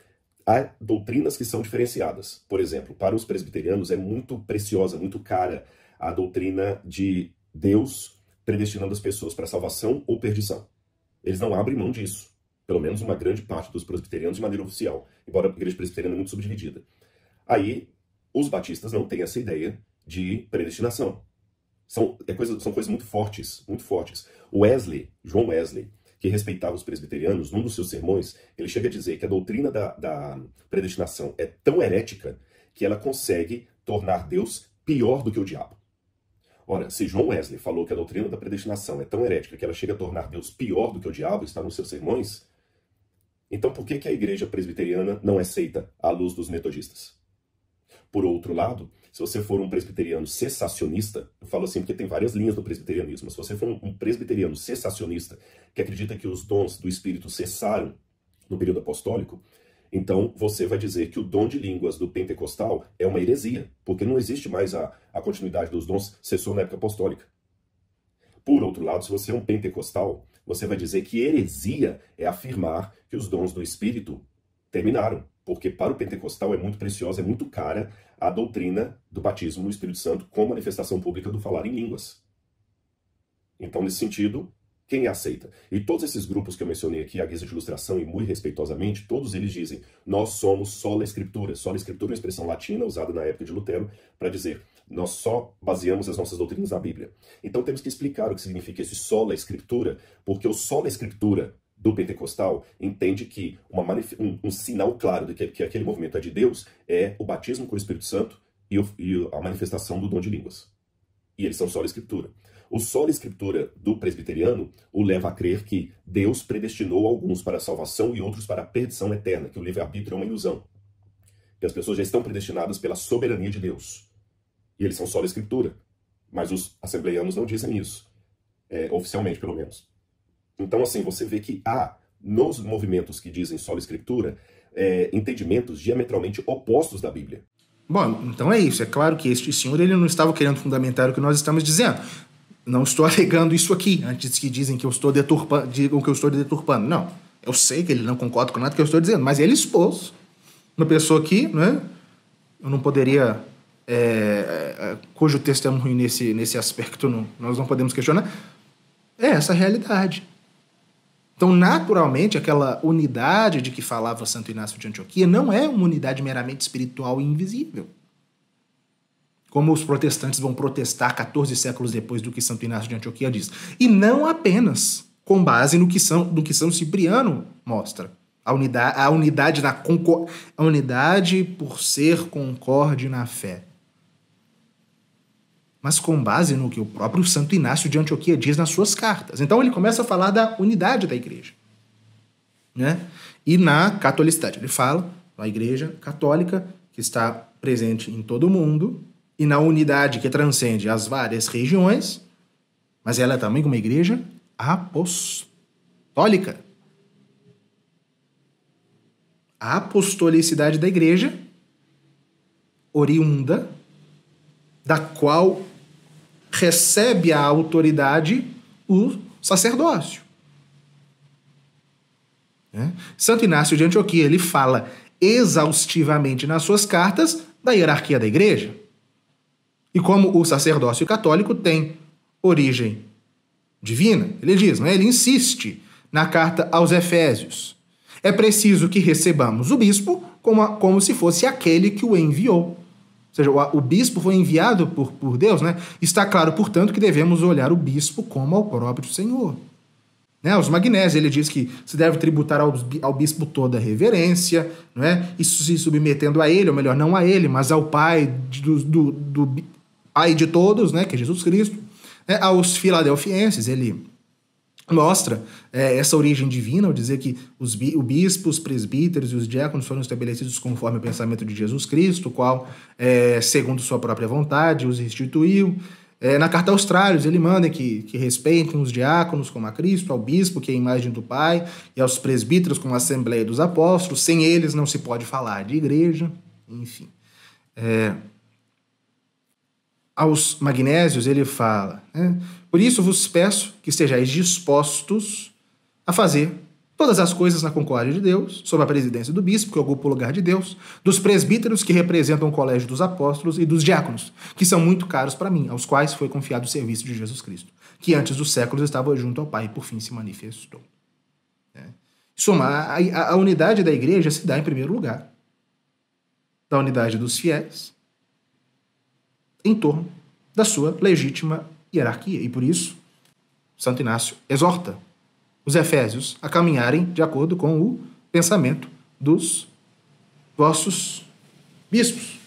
há doutrinas que são diferenciadas. Por exemplo, para os presbiterianos é muito preciosa, muito cara a doutrina de Deus predestinando as pessoas para salvação ou perdição. Eles não abrem mão disso. Pelo menos uma grande parte dos presbiterianos de maneira oficial, embora a igreja presbiteriana é muito subdividida. Aí, os batistas não têm essa ideia de predestinação. São, é coisa, são coisas muito fortes, muito fortes. Wesley, João Wesley, que respeitava os presbiterianos, num dos seus sermões, ele chega a dizer que a doutrina da, da predestinação é tão herética que ela consegue tornar Deus pior do que o diabo. Ora, se John Wesley falou que a doutrina da predestinação é tão herética que ela chega a tornar Deus pior do que o diabo, está nos seus sermões, então por que, que a igreja presbiteriana não é aceita à luz dos metodistas? Por outro lado, se você for um presbiteriano cessacionista, eu falo assim porque tem várias linhas do presbiterianismo, mas se você for um presbiteriano cessacionista que acredita que os dons do Espírito cessaram no período apostólico, então você vai dizer que o dom de línguas do pentecostal é uma heresia, porque não existe mais a, a continuidade dos dons, cessou na época apostólica. Por outro lado, se você é um pentecostal, você vai dizer que heresia é afirmar que os dons do Espírito terminaram, porque para o pentecostal é muito preciosa, é muito cara a doutrina do batismo no Espírito Santo com manifestação pública do falar em línguas. Então, nesse sentido, quem aceita? E todos esses grupos que eu mencionei aqui, a guisa de ilustração e muito respeitosamente, todos eles dizem: nós somos sola escritura. Sola escritura é uma expressão latina usada na época de Lutero para dizer nós só baseamos as nossas doutrinas na Bíblia. Então temos que explicar o que significa esse sola escritura, porque o sola escritura do pentecostal entende que uma, um, um, sinal claro de que, que, aquele movimento é de Deus é o batismo com o Espírito Santo e, o, e a manifestação do dom de línguas. E eles são só a escritura. O solo escritura do presbiteriano o leva a crer que Deus predestinou alguns para a salvação e outros para a perdição eterna, que o livre-arbítrio é uma ilusão. Que as pessoas já estão predestinadas pela soberania de Deus. E eles são solo escritura. Mas os assembleianos não dizem isso. É, oficialmente, pelo menos. Então, assim, você vê que há, nos movimentos que dizem solo escritura, é, entendimentos diametralmente opostos da Bíblia. Bom, então é isso. É claro que este senhor ele não estava querendo fundamentar o que nós estamos dizendo. Não estou alegando isso aqui, antes que dizem que eu estou deturpando, digam que eu estou deturpando. Não. Eu sei que ele não concorda com nada que eu estou dizendo, mas ele expôs uma pessoa aqui, né? Eu não poderia é, é cujo texto é ruim nesse, nesse aspecto, não, nós não podemos questionar, é essa realidade. Então, naturalmente, aquela unidade de que falava Santo Inácio de Antioquia não é uma unidade meramente espiritual e invisível como os protestantes vão protestar 14 séculos depois do que Santo Inácio de Antioquia diz. E não apenas com base no que São, no que São Cipriano mostra. A unidade, a unidade na concor, a unidade por ser concorde na fé. Mas com base no que o próprio Santo Inácio de Antioquia diz nas suas cartas. Então ele começa a falar da unidade da igreja. Né? E na catolicidade. Ele fala, a igreja católica, que está presente em todo o mundo, e na unidade que transcende as várias regiões, mas ela é também uma igreja apostólica. A apostolicidade da igreja, oriunda, da qual recebe a autoridade o sacerdócio. Né? Santo Inácio de Antioquia ele fala exaustivamente nas suas cartas da hierarquia da igreja. E como o sacerdócio católico tem origem divina, ele diz, né? ele insiste na carta aos Efésios. É preciso que recebamos o bispo como, a, como se fosse aquele que o enviou. Ou seja, o, o bispo foi enviado por, por Deus, né? Está claro, portanto, que devemos olhar o bispo como ao próprio Senhor. Né? Os magnésios, ele diz que se deve tributar ao, ao bispo toda reverência, não é? Isso se submetendo a ele, ou melhor, não a ele, mas ao Pai do, do, do aí de todos, né, que é Jesus Cristo, né, aos filadelfienses, ele mostra é, essa origem divina ao dizer que os o bispos, presbíteros e os diáconos foram estabelecidos conforme o pensamento de Jesus Cristo, qual, é, segundo sua própria vontade, os instituiu. É, na carta aos trários, ele manda que, que respeitem os diáconos como a Cristo, ao bispo, que é a imagem do Pai, e aos presbíteros como a Assembleia dos Apóstolos. Sem eles não se pode falar de igreja, enfim. É, aos magnésios, ele fala: né? Por isso vos peço que sejais dispostos a fazer todas as coisas na concórdia de Deus, sob a presidência do bispo, que ocupa o lugar de Deus, dos presbíteros, que representam o colégio dos apóstolos, e dos diáconos, que são muito caros para mim, aos quais foi confiado o serviço de Jesus Cristo, que antes dos séculos estava junto ao Pai e por fim se manifestou. É. a, a unidade da igreja se dá em primeiro lugar da unidade dos fiéis em torno da sua legítima hierarquia. E por isso, Santo Inácio exorta os Efésios a caminharem de acordo com o pensamento dos vossos bispos.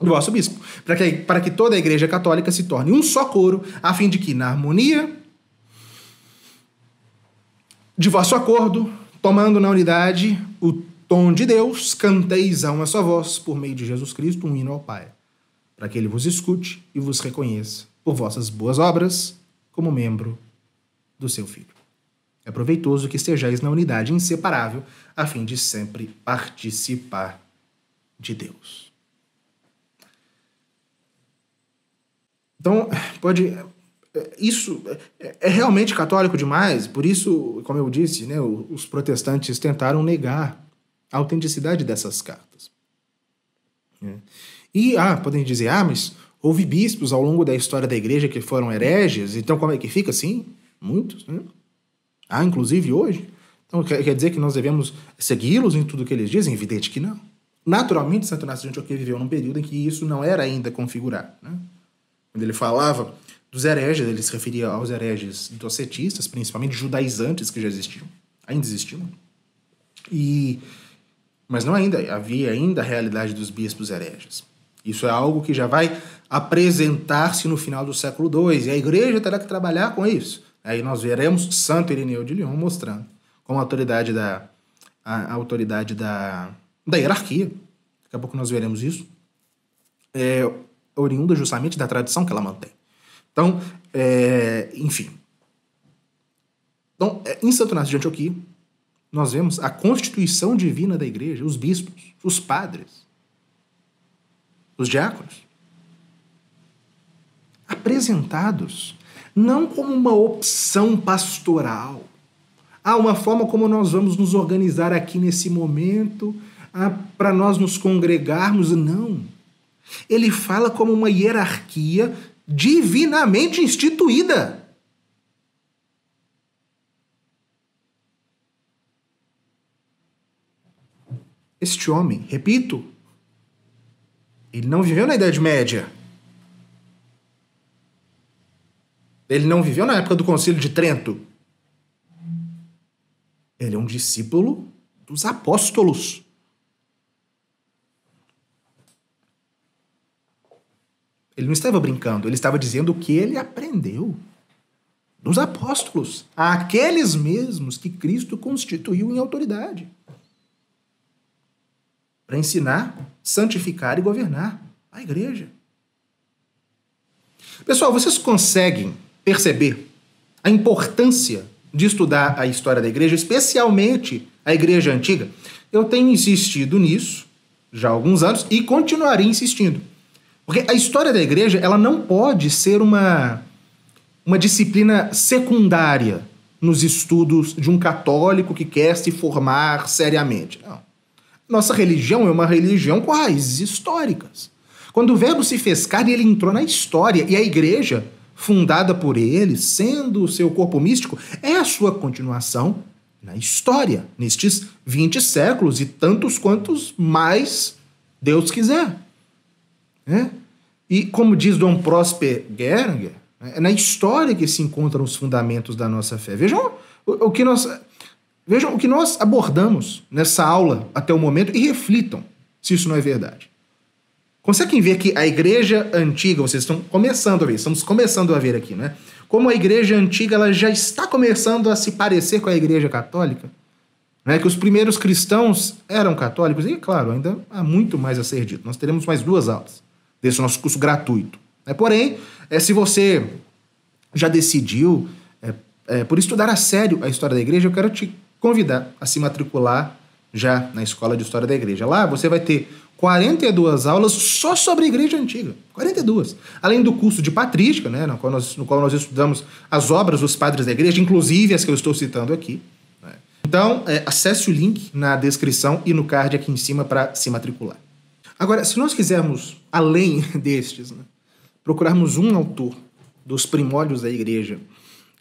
Do vosso bispo, para que, para que toda a Igreja Católica se torne um só coro, a fim de que, na harmonia de vosso acordo, tomando na unidade o tom de Deus, canteis a uma só voz, por meio de Jesus Cristo, um hino ao Pai para que ele vos escute e vos reconheça por vossas boas obras como membro do seu filho. É proveitoso que estejais na unidade inseparável, a fim de sempre participar de Deus. Então, pode. Isso é, é realmente católico demais, por isso, como eu disse, né, os protestantes tentaram negar a autenticidade dessas cartas. É. E, ah, podem dizer, ah, mas houve bispos ao longo da história da igreja que foram hereges, então como é que fica? Sim, muitos. Né? Ah, inclusive hoje. Então quer dizer que nós devemos segui-los em tudo que eles dizem? Evidente que não. Naturalmente, Santo Inácio de Antioquia viveu num período em que isso não era ainda configurado. Né? Quando ele falava dos hereges, ele se referia aos hereges docetistas, principalmente judaizantes que já existiam, ainda existiam. E mas não ainda havia ainda a realidade dos bispos hereges. Isso é algo que já vai apresentar-se no final do século II, e a igreja terá que trabalhar com isso. Aí nós veremos Santo Irineu de Lyon mostrando como a autoridade da, a, a autoridade da, da hierarquia. Daqui a pouco nós veremos isso. É oriunda justamente da tradição que ela mantém. Então, é, enfim. Então, é, em Santo Inácio de Antioquia, nós vemos a constituição divina da igreja, os bispos, os padres, os diáconos, apresentados não como uma opção pastoral, há ah, uma forma como nós vamos nos organizar aqui nesse momento ah, para nós nos congregarmos. Não. Ele fala como uma hierarquia divinamente instituída. Este homem, repito, ele não viveu na Idade Média. Ele não viveu na época do Concílio de Trento. Ele é um discípulo dos apóstolos. Ele não estava brincando, ele estava dizendo o que ele aprendeu dos apóstolos, aqueles mesmos que Cristo constituiu em autoridade para ensinar, santificar e governar a igreja. Pessoal, vocês conseguem perceber a importância de estudar a história da igreja, especialmente a igreja antiga? Eu tenho insistido nisso já há alguns anos e continuarei insistindo. Porque a história da igreja, ela não pode ser uma uma disciplina secundária nos estudos de um católico que quer se formar seriamente. Não. Nossa religião é uma religião com raízes históricas. Quando o verbo se fez carne, ele entrou na história e a igreja, fundada por ele, sendo o seu corpo místico, é a sua continuação na história, nestes 20 séculos e tantos quantos mais Deus quiser. Né? E como diz Dom Prosper Geringer, né, é na história que se encontram os fundamentos da nossa fé. Vejam o, o que nós Vejam o que nós abordamos nessa aula até o momento e reflitam se isso não é verdade. Conseguem ver que a igreja antiga, vocês estão começando a ver, estamos começando a ver aqui, né? Como a igreja antiga ela já está começando a se parecer com a igreja católica, né? Que os primeiros cristãos eram católicos, e claro, ainda há muito mais a ser dito. Nós teremos mais duas aulas desse nosso curso gratuito. Né? Porém, é, se você já decidiu é, é, por estudar a sério a história da igreja, eu quero te convidar a se matricular já na Escola de História da Igreja. Lá você vai ter 42 aulas só sobre a Igreja Antiga. 42. Além do curso de patrística, né, no, qual nós, no qual nós estudamos as obras dos padres da Igreja, inclusive as que eu estou citando aqui. Né. Então, é, acesse o link na descrição e no card aqui em cima para se matricular. Agora, se nós quisermos, além destes, né, procurarmos um autor dos primórdios da Igreja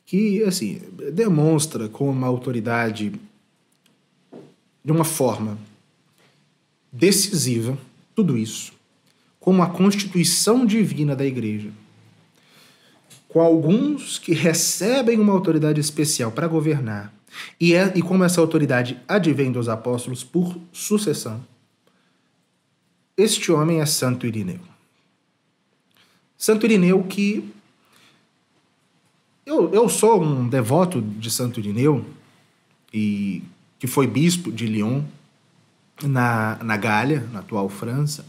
que assim demonstra com uma autoridade de uma forma decisiva tudo isso, como a constituição divina da igreja. Com alguns que recebem uma autoridade especial para governar, e, é, e como essa autoridade advém dos apóstolos por sucessão, este homem é Santo Irineu. Santo Irineu que eu, eu sou um devoto de Santo Irineu, e que foi bispo de Lyon, na, na Gália, na atual França,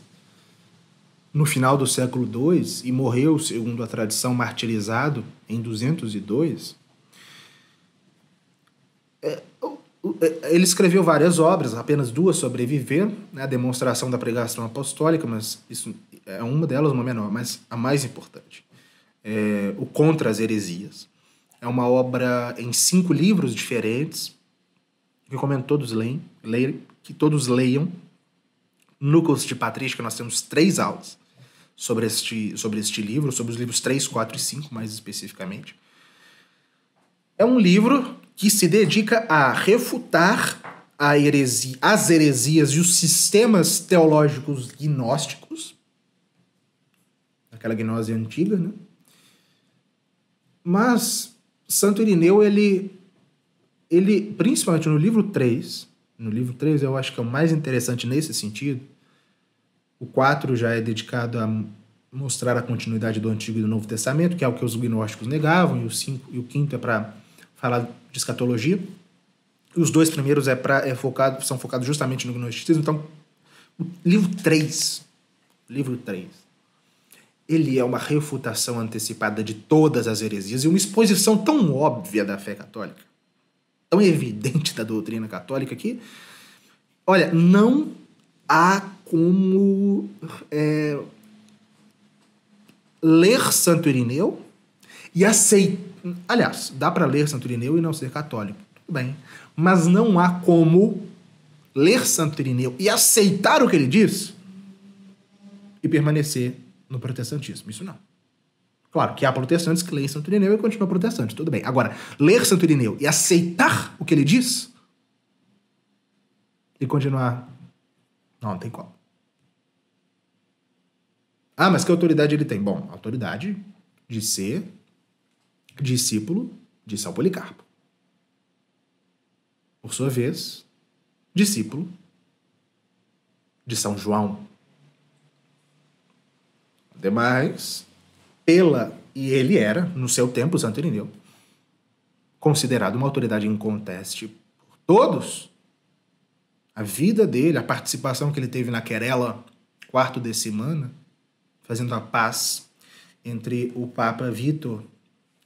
no final do século II e morreu, segundo a tradição, martirizado em 202. É, é, ele escreveu várias obras, apenas duas sobreviveram, né? a demonstração da pregação apostólica, mas isso é uma delas, uma menor, mas a mais importante é, o Contra as Heresias. É uma obra em cinco livros diferentes. Recomendo todos leem, leem, que todos leiam. No curso de Patrística, nós temos três aulas sobre este, sobre este livro, sobre os livros 3, 4 e 5, mais especificamente. É um livro que se dedica a refutar a heresia, as heresias e os sistemas teológicos gnósticos, aquela gnose antiga, né? Mas Santo Irineu, ele, ele principalmente no livro 3, no livro 3 eu acho que é o mais interessante nesse sentido, o 4 já é dedicado a mostrar a continuidade do Antigo e do Novo Testamento, que é o que os gnósticos negavam, e o, cinco, e o quinto é para falar de escatologia. E os dois primeiros é para é focado, são focados justamente no gnosticismo. Então, livro 3, livro 3 ele é uma refutação antecipada de todas as heresias e uma exposição tão óbvia da fé católica, tão evidente da doutrina católica que, olha, não há como é, ler Santo Irineu e aceitar. Aliás, dá para ler Santo Irineu e não ser católico, tudo bem, mas não há como ler Santo Irineu e aceitar o que ele diz e permanecer no protestantismo. Isso não. Claro que há protestantes que leem Santo Irineu e continuam protestantes, tudo bem. Agora, ler Santo Irineu e aceitar o que ele diz e continuar. Não, não tem como. Ah, mas que autoridade ele tem? Bom, autoridade de ser discípulo de São Policarpo. Por sua vez, discípulo de São João Demais, pela, e ele era, no seu tempo, Santo Irineu, considerado uma autoridade inconteste por todos. A vida dele, a participação que ele teve na querela quarto de semana, fazendo a paz entre o Papa Vitor,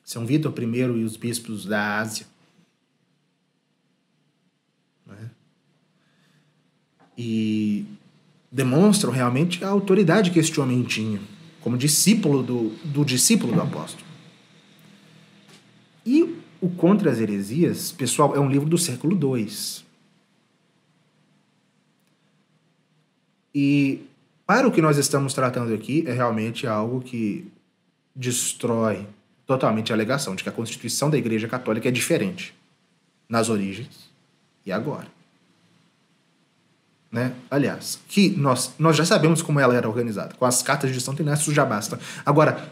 São Vitor I e os bispos da Ásia. Né? E demonstram realmente a autoridade que este homem tinha como discípulo do, do discípulo do apóstolo. E o Contra as Heresias, pessoal, é um livro do século II. E para o que nós estamos tratando aqui, é realmente algo que destrói totalmente a alegação de que a Constituição da Igreja Católica é diferente nas origens e agora. Né? Aliás, que nós, nós já sabemos como ela era organizada. Com as cartas de Santo Inácio já basta. Agora,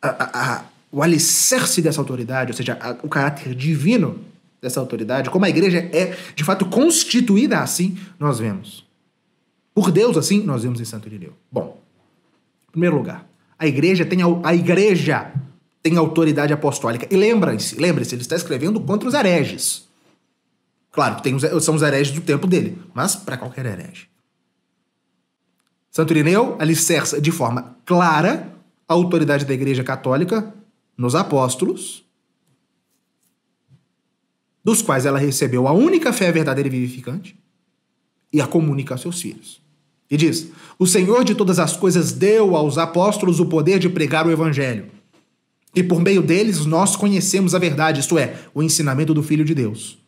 a, a, a, o alicerce dessa autoridade, ou seja, o caráter divino dessa autoridade, como a igreja é de fato constituída assim, nós vemos. Por Deus assim, nós vemos em Santo Irineu. Bom, em primeiro lugar, a igreja tem a igreja tem autoridade apostólica. E lembrem-se, lembrem-se, ele está escrevendo contra os hereges. Claro, tem, são os hereges do tempo dele, mas para qualquer herege. Santo Irineu alicerça de forma clara a autoridade da Igreja Católica nos apóstolos, dos quais ela recebeu a única fé verdadeira e vivificante, e a comunica a seus filhos. E diz: O Senhor de todas as coisas deu aos apóstolos o poder de pregar o Evangelho, e por meio deles nós conhecemos a verdade, isto é, o ensinamento do Filho de Deus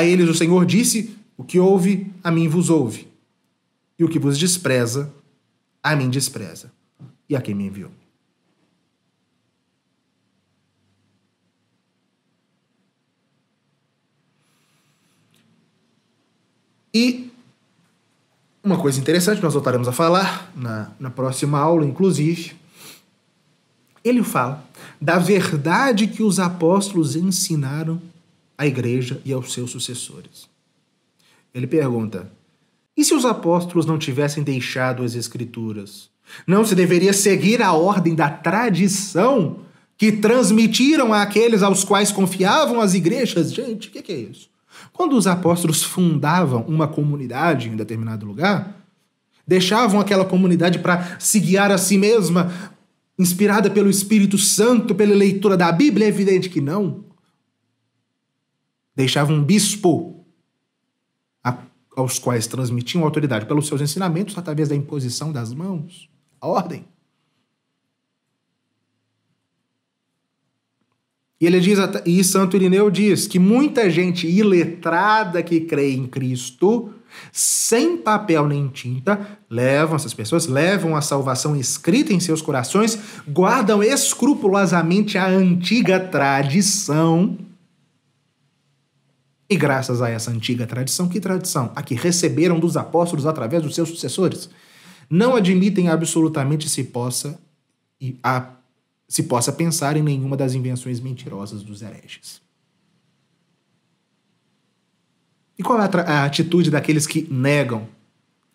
a eles o Senhor disse: O que ouve, a mim vos ouve. E o que vos despreza, a mim despreza. E a quem me enviou. E uma coisa interessante, nós voltaremos a falar na, na próxima aula, inclusive, ele fala da verdade que os apóstolos ensinaram à igreja e aos seus sucessores. Ele pergunta: e se os apóstolos não tivessem deixado as Escrituras? Não se deveria seguir a ordem da tradição que transmitiram àqueles aos quais confiavam as igrejas? Gente, o que, que é isso? Quando os apóstolos fundavam uma comunidade em determinado lugar, deixavam aquela comunidade para se guiar a si mesma, inspirada pelo Espírito Santo, pela leitura da Bíblia? É evidente que não deixava um bispo a, aos quais transmitiam autoridade pelos seus ensinamentos através da imposição das mãos, a ordem. E ele diz, e Santo Irineu diz que muita gente iletrada que crê em Cristo, sem papel nem tinta, levam essas pessoas, levam a salvação escrita em seus corações, guardam escrupulosamente a antiga tradição e graças a essa antiga tradição, que tradição? A que receberam dos apóstolos através dos seus sucessores. Não admitem absolutamente se possa, a, se possa pensar em nenhuma das invenções mentirosas dos hereges. E qual é a, a atitude daqueles que negam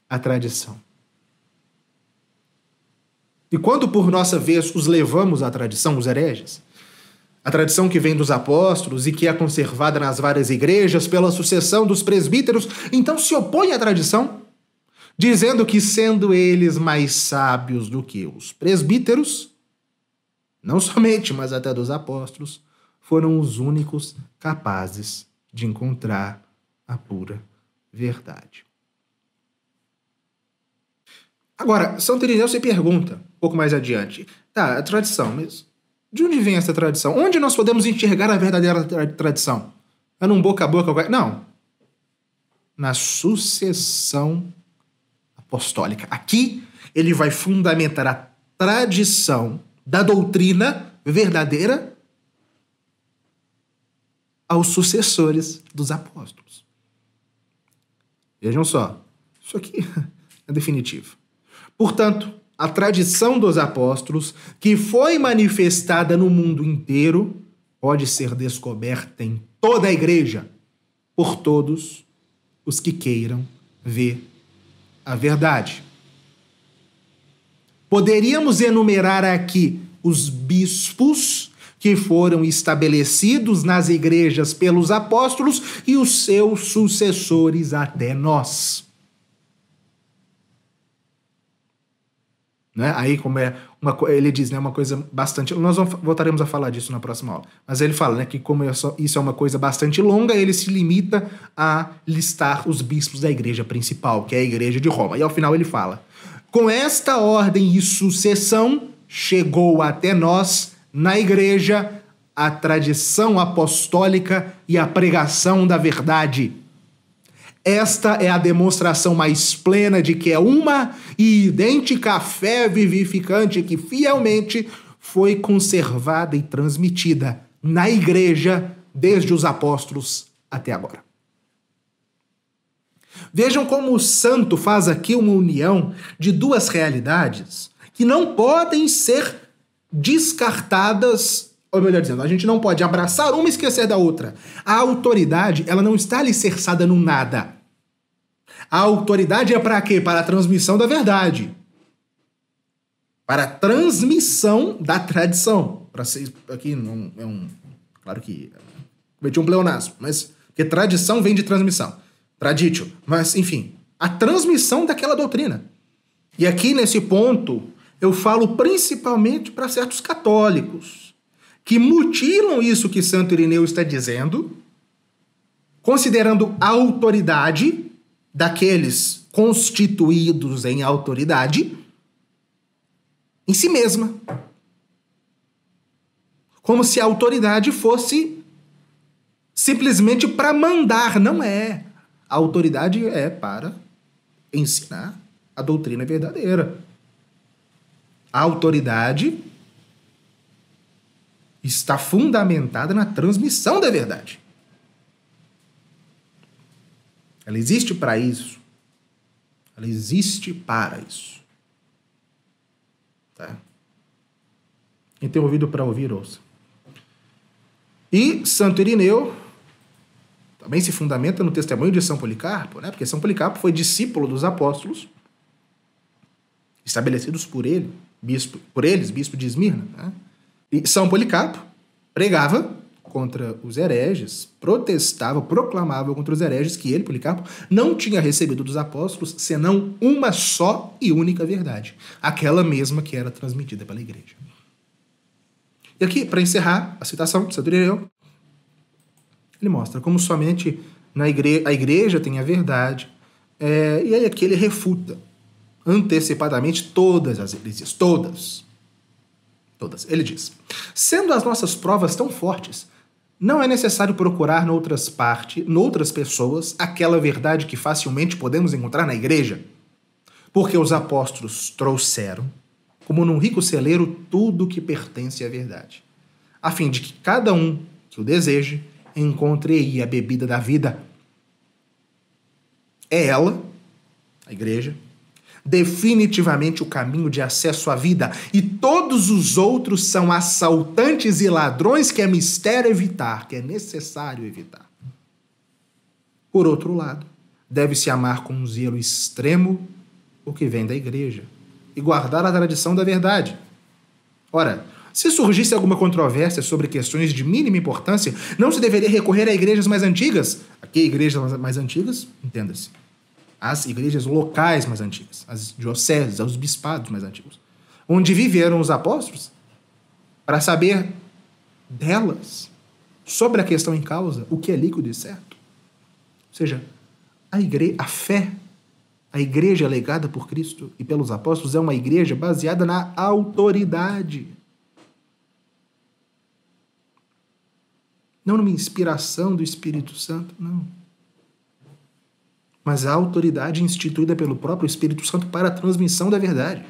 a tradição? E quando, por nossa vez, os levamos à tradição, os hereges, a tradição que vem dos apóstolos e que é conservada nas várias igrejas pela sucessão dos presbíteros, então se opõe à tradição, dizendo que, sendo eles mais sábios do que os presbíteros, não somente, mas até dos apóstolos, foram os únicos capazes de encontrar a pura verdade. Agora, São Irineu se pergunta, um pouco mais adiante, tá, a é tradição, mas de onde vem essa tradição? Onde nós podemos enxergar a verdadeira tra tradição? É num boca a boca? Não. Na sucessão apostólica. Aqui ele vai fundamentar a tradição da doutrina verdadeira aos sucessores dos apóstolos. Vejam só, isso aqui é definitivo. Portanto, a tradição dos apóstolos, que foi manifestada no mundo inteiro, pode ser descoberta em toda a igreja, por todos os que queiram ver a verdade. Poderíamos enumerar aqui os bispos que foram estabelecidos nas igrejas pelos apóstolos e os seus sucessores até nós. Né? Aí, como é uma ele diz, né, uma coisa bastante. Nós voltaremos a falar disso na próxima aula. Mas ele fala né, que, como é isso é uma coisa bastante longa, ele se limita a listar os bispos da igreja principal, que é a igreja de Roma. E ao final ele fala: com esta ordem e sucessão chegou até nós, na igreja, a tradição apostólica e a pregação da verdade esta é a demonstração mais plena de que é uma e idêntica fé vivificante que fielmente foi conservada e transmitida na igreja desde os apóstolos até agora. Vejam como o santo faz aqui uma união de duas realidades que não podem ser descartadas, ou melhor dizendo, a gente não pode abraçar uma e esquecer da outra. A autoridade, ela não está alicerçada no nada. A autoridade é para quê? Para a transmissão da verdade. Para a transmissão da tradição. Para ser aqui não é um claro que cometi um pleonasmo, mas porque tradição vem de transmissão. Traditio, mas enfim, a transmissão daquela doutrina. E aqui nesse ponto eu falo principalmente para certos católicos que mutilam isso que Santo Irineu está dizendo, considerando a autoridade daqueles constituídos em autoridade em si mesma. Como se a autoridade fosse simplesmente para mandar, não é. A autoridade é para ensinar a doutrina verdadeira. A autoridade está fundamentada na transmissão da verdade. Ela existe para isso. Ela existe para isso. Tá? Quem tem ouvido para ouvir, ouça. E Santo Irineu também se fundamenta no testemunho de São Policarpo, né? porque São Policarpo foi discípulo dos apóstolos, estabelecidos por ele, bispo, por eles, bispo de Esmirna. Né? E São Policarpo pregava contra os hereges, protestava, proclamava contra os hereges que ele, Policarpo, não tinha recebido dos apóstolos senão uma só e única verdade, aquela mesma que era transmitida pela igreja. E aqui, para encerrar a citação de Saduriel, ele mostra como somente na igre a igreja tem a verdade, é, e aí aqui ele refuta antecipadamente todas as igrejas todas. Todas. Ele diz: sendo as nossas provas tão fortes não é necessário procurar noutras partes, noutras pessoas, aquela verdade que facilmente podemos encontrar na igreja. Porque os apóstolos trouxeram, como num rico celeiro, tudo o que pertence à verdade, a fim de que cada um que o deseje encontre aí a bebida da vida. É ela, a igreja, definitivamente o caminho de acesso à vida, e todos os outros são assaltantes e ladrões que é mistério evitar, que é necessário evitar. Por outro lado, deve-se amar com um zelo extremo o que vem da igreja e guardar a tradição da verdade. Ora, se surgisse alguma controvérsia sobre questões de mínima importância, não se deveria recorrer a igrejas mais antigas. Aqui, igrejas mais antigas, entenda-se as igrejas locais mais antigas, as dioceses, os bispados mais antigos, onde viveram os apóstolos, para saber delas, sobre a questão em causa, o que é líquido e certo. Ou seja, a, igre a fé, a igreja legada por Cristo e pelos apóstolos é uma igreja baseada na autoridade. Não numa inspiração do Espírito Santo, não mas a autoridade é instituída pelo próprio Espírito Santo para a transmissão da verdade.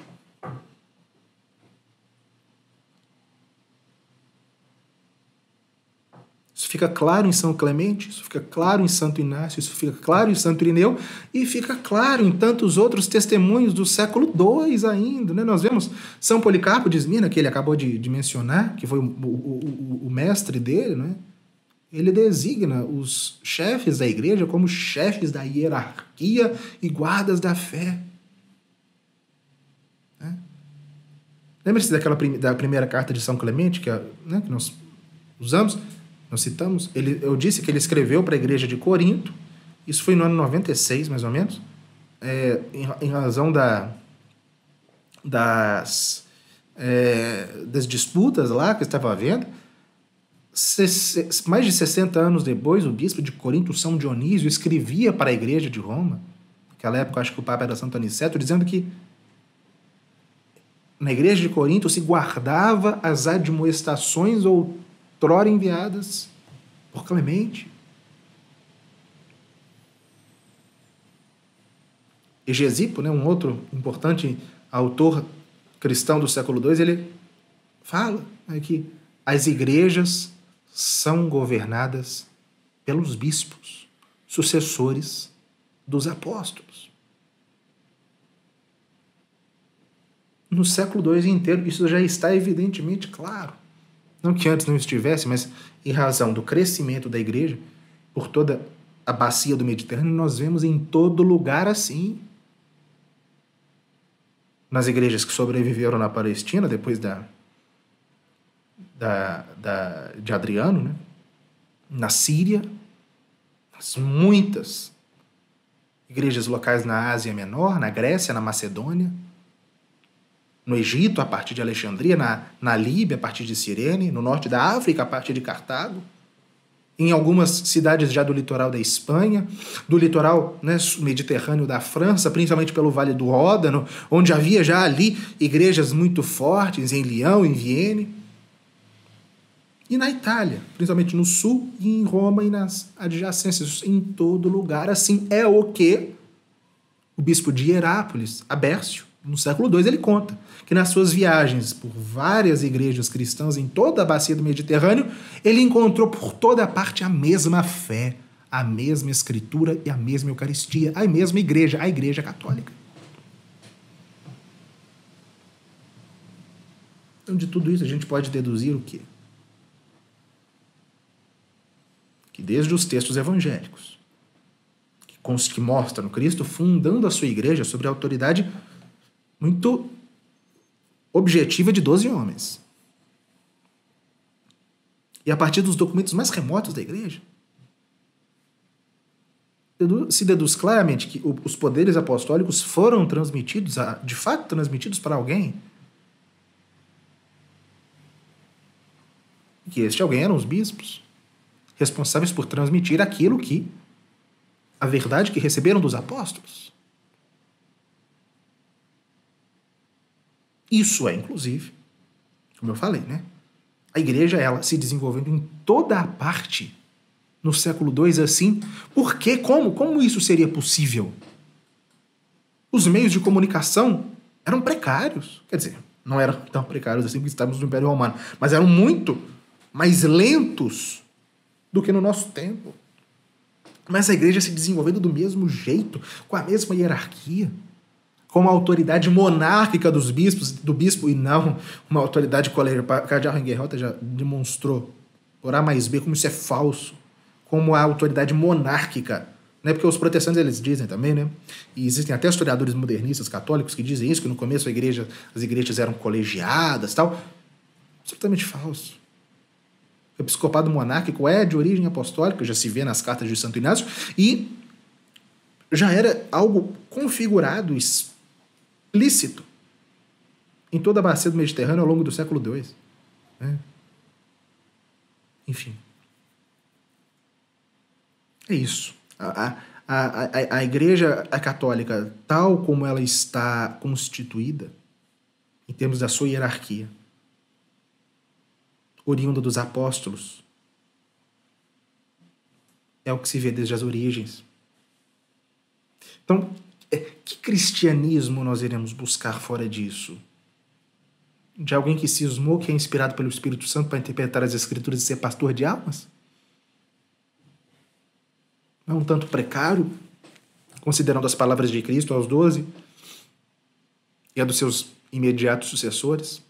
Isso fica claro em São Clemente, isso fica claro em Santo Inácio, isso fica claro em Santo Irineu e fica claro em tantos outros testemunhos do século II ainda. Né? Nós vemos São Policarpo de Esmirna, que ele acabou de, de mencionar, que foi o, o, o, o mestre dele, né? ele designa os chefes da igreja como chefes da hierarquia e guardas da fé. Né? Lembra-se daquela prim da primeira carta de São Clemente que, né, que nós usamos, nós citamos? Ele, eu disse que ele escreveu para a igreja de Corinto, isso foi no ano 96, mais ou menos, é, em, em, razão da, das, é, das disputas lá que estava havendo mais de 60 anos depois, o bispo de Corinto, São Dionísio, escrevia para a igreja de Roma, naquela época acho que o Papa era Santo Aniceto, dizendo que na igreja de Corinto se guardava as admoestações outrora enviadas por Clemente. Egesipo, né, um outro importante autor cristão do século II, ele fala né, que as igrejas são governadas pelos bispos, sucessores dos apóstolos. No século II inteiro, isso já está evidentemente claro. Não que antes não estivesse, mas em razão do crescimento da igreja por toda a bacia do Mediterrâneo, nós vemos em todo lugar assim. Nas igrejas que sobreviveram na Palestina depois da da, da, de Adriano, né? na Síria, muitas igrejas locais na Ásia Menor, na Grécia, na Macedônia, no Egito, a partir de Alexandria, na, na Líbia, a partir de Cirene, no norte da África, a partir de Cartago, em algumas cidades já do litoral da Espanha, do litoral né, mediterrâneo da França, principalmente pelo Vale do Ódano, onde havia já ali igrejas muito fortes, em Lyon, em Vienne. E na Itália, principalmente no sul e em Roma e nas adjacências, em todo lugar. Assim é o que o bispo de Herápolis, Abércio, no século II, ele conta que nas suas viagens por várias igrejas cristãs em toda a bacia do Mediterrâneo, ele encontrou por toda parte a mesma fé, a mesma escritura e a mesma Eucaristia, a mesma igreja, a igreja católica. Então, de tudo isso, a gente pode deduzir o quê? desde os textos evangélicos, que mostram Cristo fundando a sua igreja sobre a autoridade muito objetiva de 12 homens. E a partir dos documentos mais remotos da igreja, se deduz claramente que os poderes apostólicos foram transmitidos, a, de fato transmitidos para alguém. que este alguém eram os bispos responsáveis por transmitir aquilo que a verdade que receberam dos apóstolos. Isso é, inclusive, como eu falei, né? A igreja, ela se desenvolvendo em toda a parte no século II assim. Por quê? Como? Como isso seria possível? Os meios de comunicação eram precários. Quer dizer, não eram tão precários assim porque estávamos no Império Romano, mas eram muito mais lentos do que no nosso tempo. Mas a igreja se desenvolvendo do mesmo jeito, com a mesma hierarquia, com uma autoridade monárquica dos bispos, do bispo e não uma autoridade colegial. Cardeal Hengerhotter já demonstrou por A mais B como isso é falso, como a autoridade monárquica é Porque os protestantes eles dizem também, né? E existem até historiadores modernistas católicos que dizem isso, que no começo a igreja, as igrejas eram colegiadas, tal. Absolutamente falso. O episcopado monárquico é de origem apostólica, já se vê nas cartas de Santo Inácio, e já era algo configurado, explícito, em toda a bacia do Mediterrâneo ao longo do século II. Né? Enfim. É isso. A, a, a, a Igreja é Católica, tal como ela está constituída, em termos da sua hierarquia, oriunda dos apóstolos. É o que se vê desde as origens. Então, é, que cristianismo nós iremos buscar fora disso? De alguém que cismou que é inspirado pelo Espírito Santo para interpretar as Escrituras e ser pastor de almas? Não é um tanto precário, considerando as palavras de Cristo aos doze e a dos seus imediatos sucessores?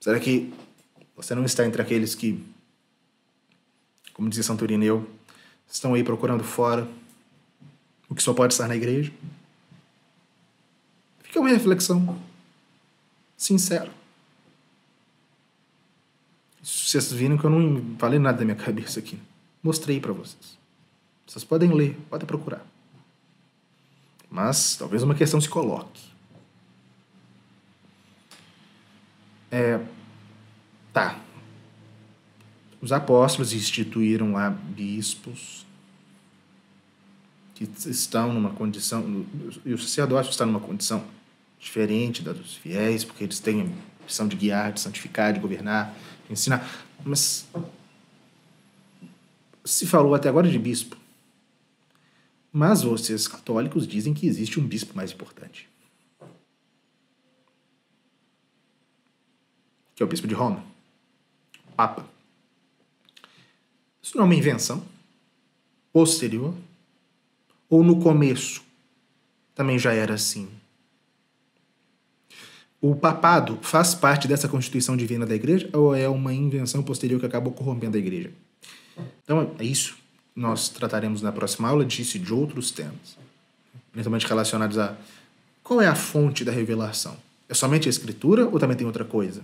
Será que você não está entre aqueles que, como dizia Santurineu, estão aí procurando fora o que só pode estar na igreja? Fica uma reflexão sincera. Vocês viram que eu não falei nada da minha cabeça aqui. Mostrei para vocês. Vocês podem ler, podem procurar. Mas talvez uma questão se coloque. É, tá. Os apóstolos instituíram lá bispos que estão numa condição. E o sacerdócio está numa condição diferente da dos fiéis, porque eles têm a missão de guiar, de santificar, de governar, de ensinar. Mas se falou até agora de bispo. Mas vocês católicos dizem que existe um bispo mais importante. que é o bispo de Roma, Papa. Isso não é uma invenção posterior? Ou no começo também já era assim? O papado faz parte dessa constituição divina da igreja ou é uma invenção posterior que acabou corrompendo a igreja? Então é isso. Nós trataremos na próxima aula disso e de outros temas, principalmente relacionados a qual é a fonte da revelação. É somente a escritura ou também tem outra coisa?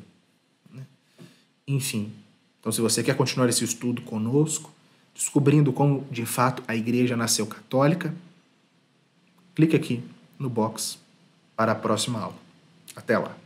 Enfim, então se você quer continuar esse estudo conosco, descobrindo como de fato a igreja nasceu católica, clique aqui no box para a próxima aula. Até lá!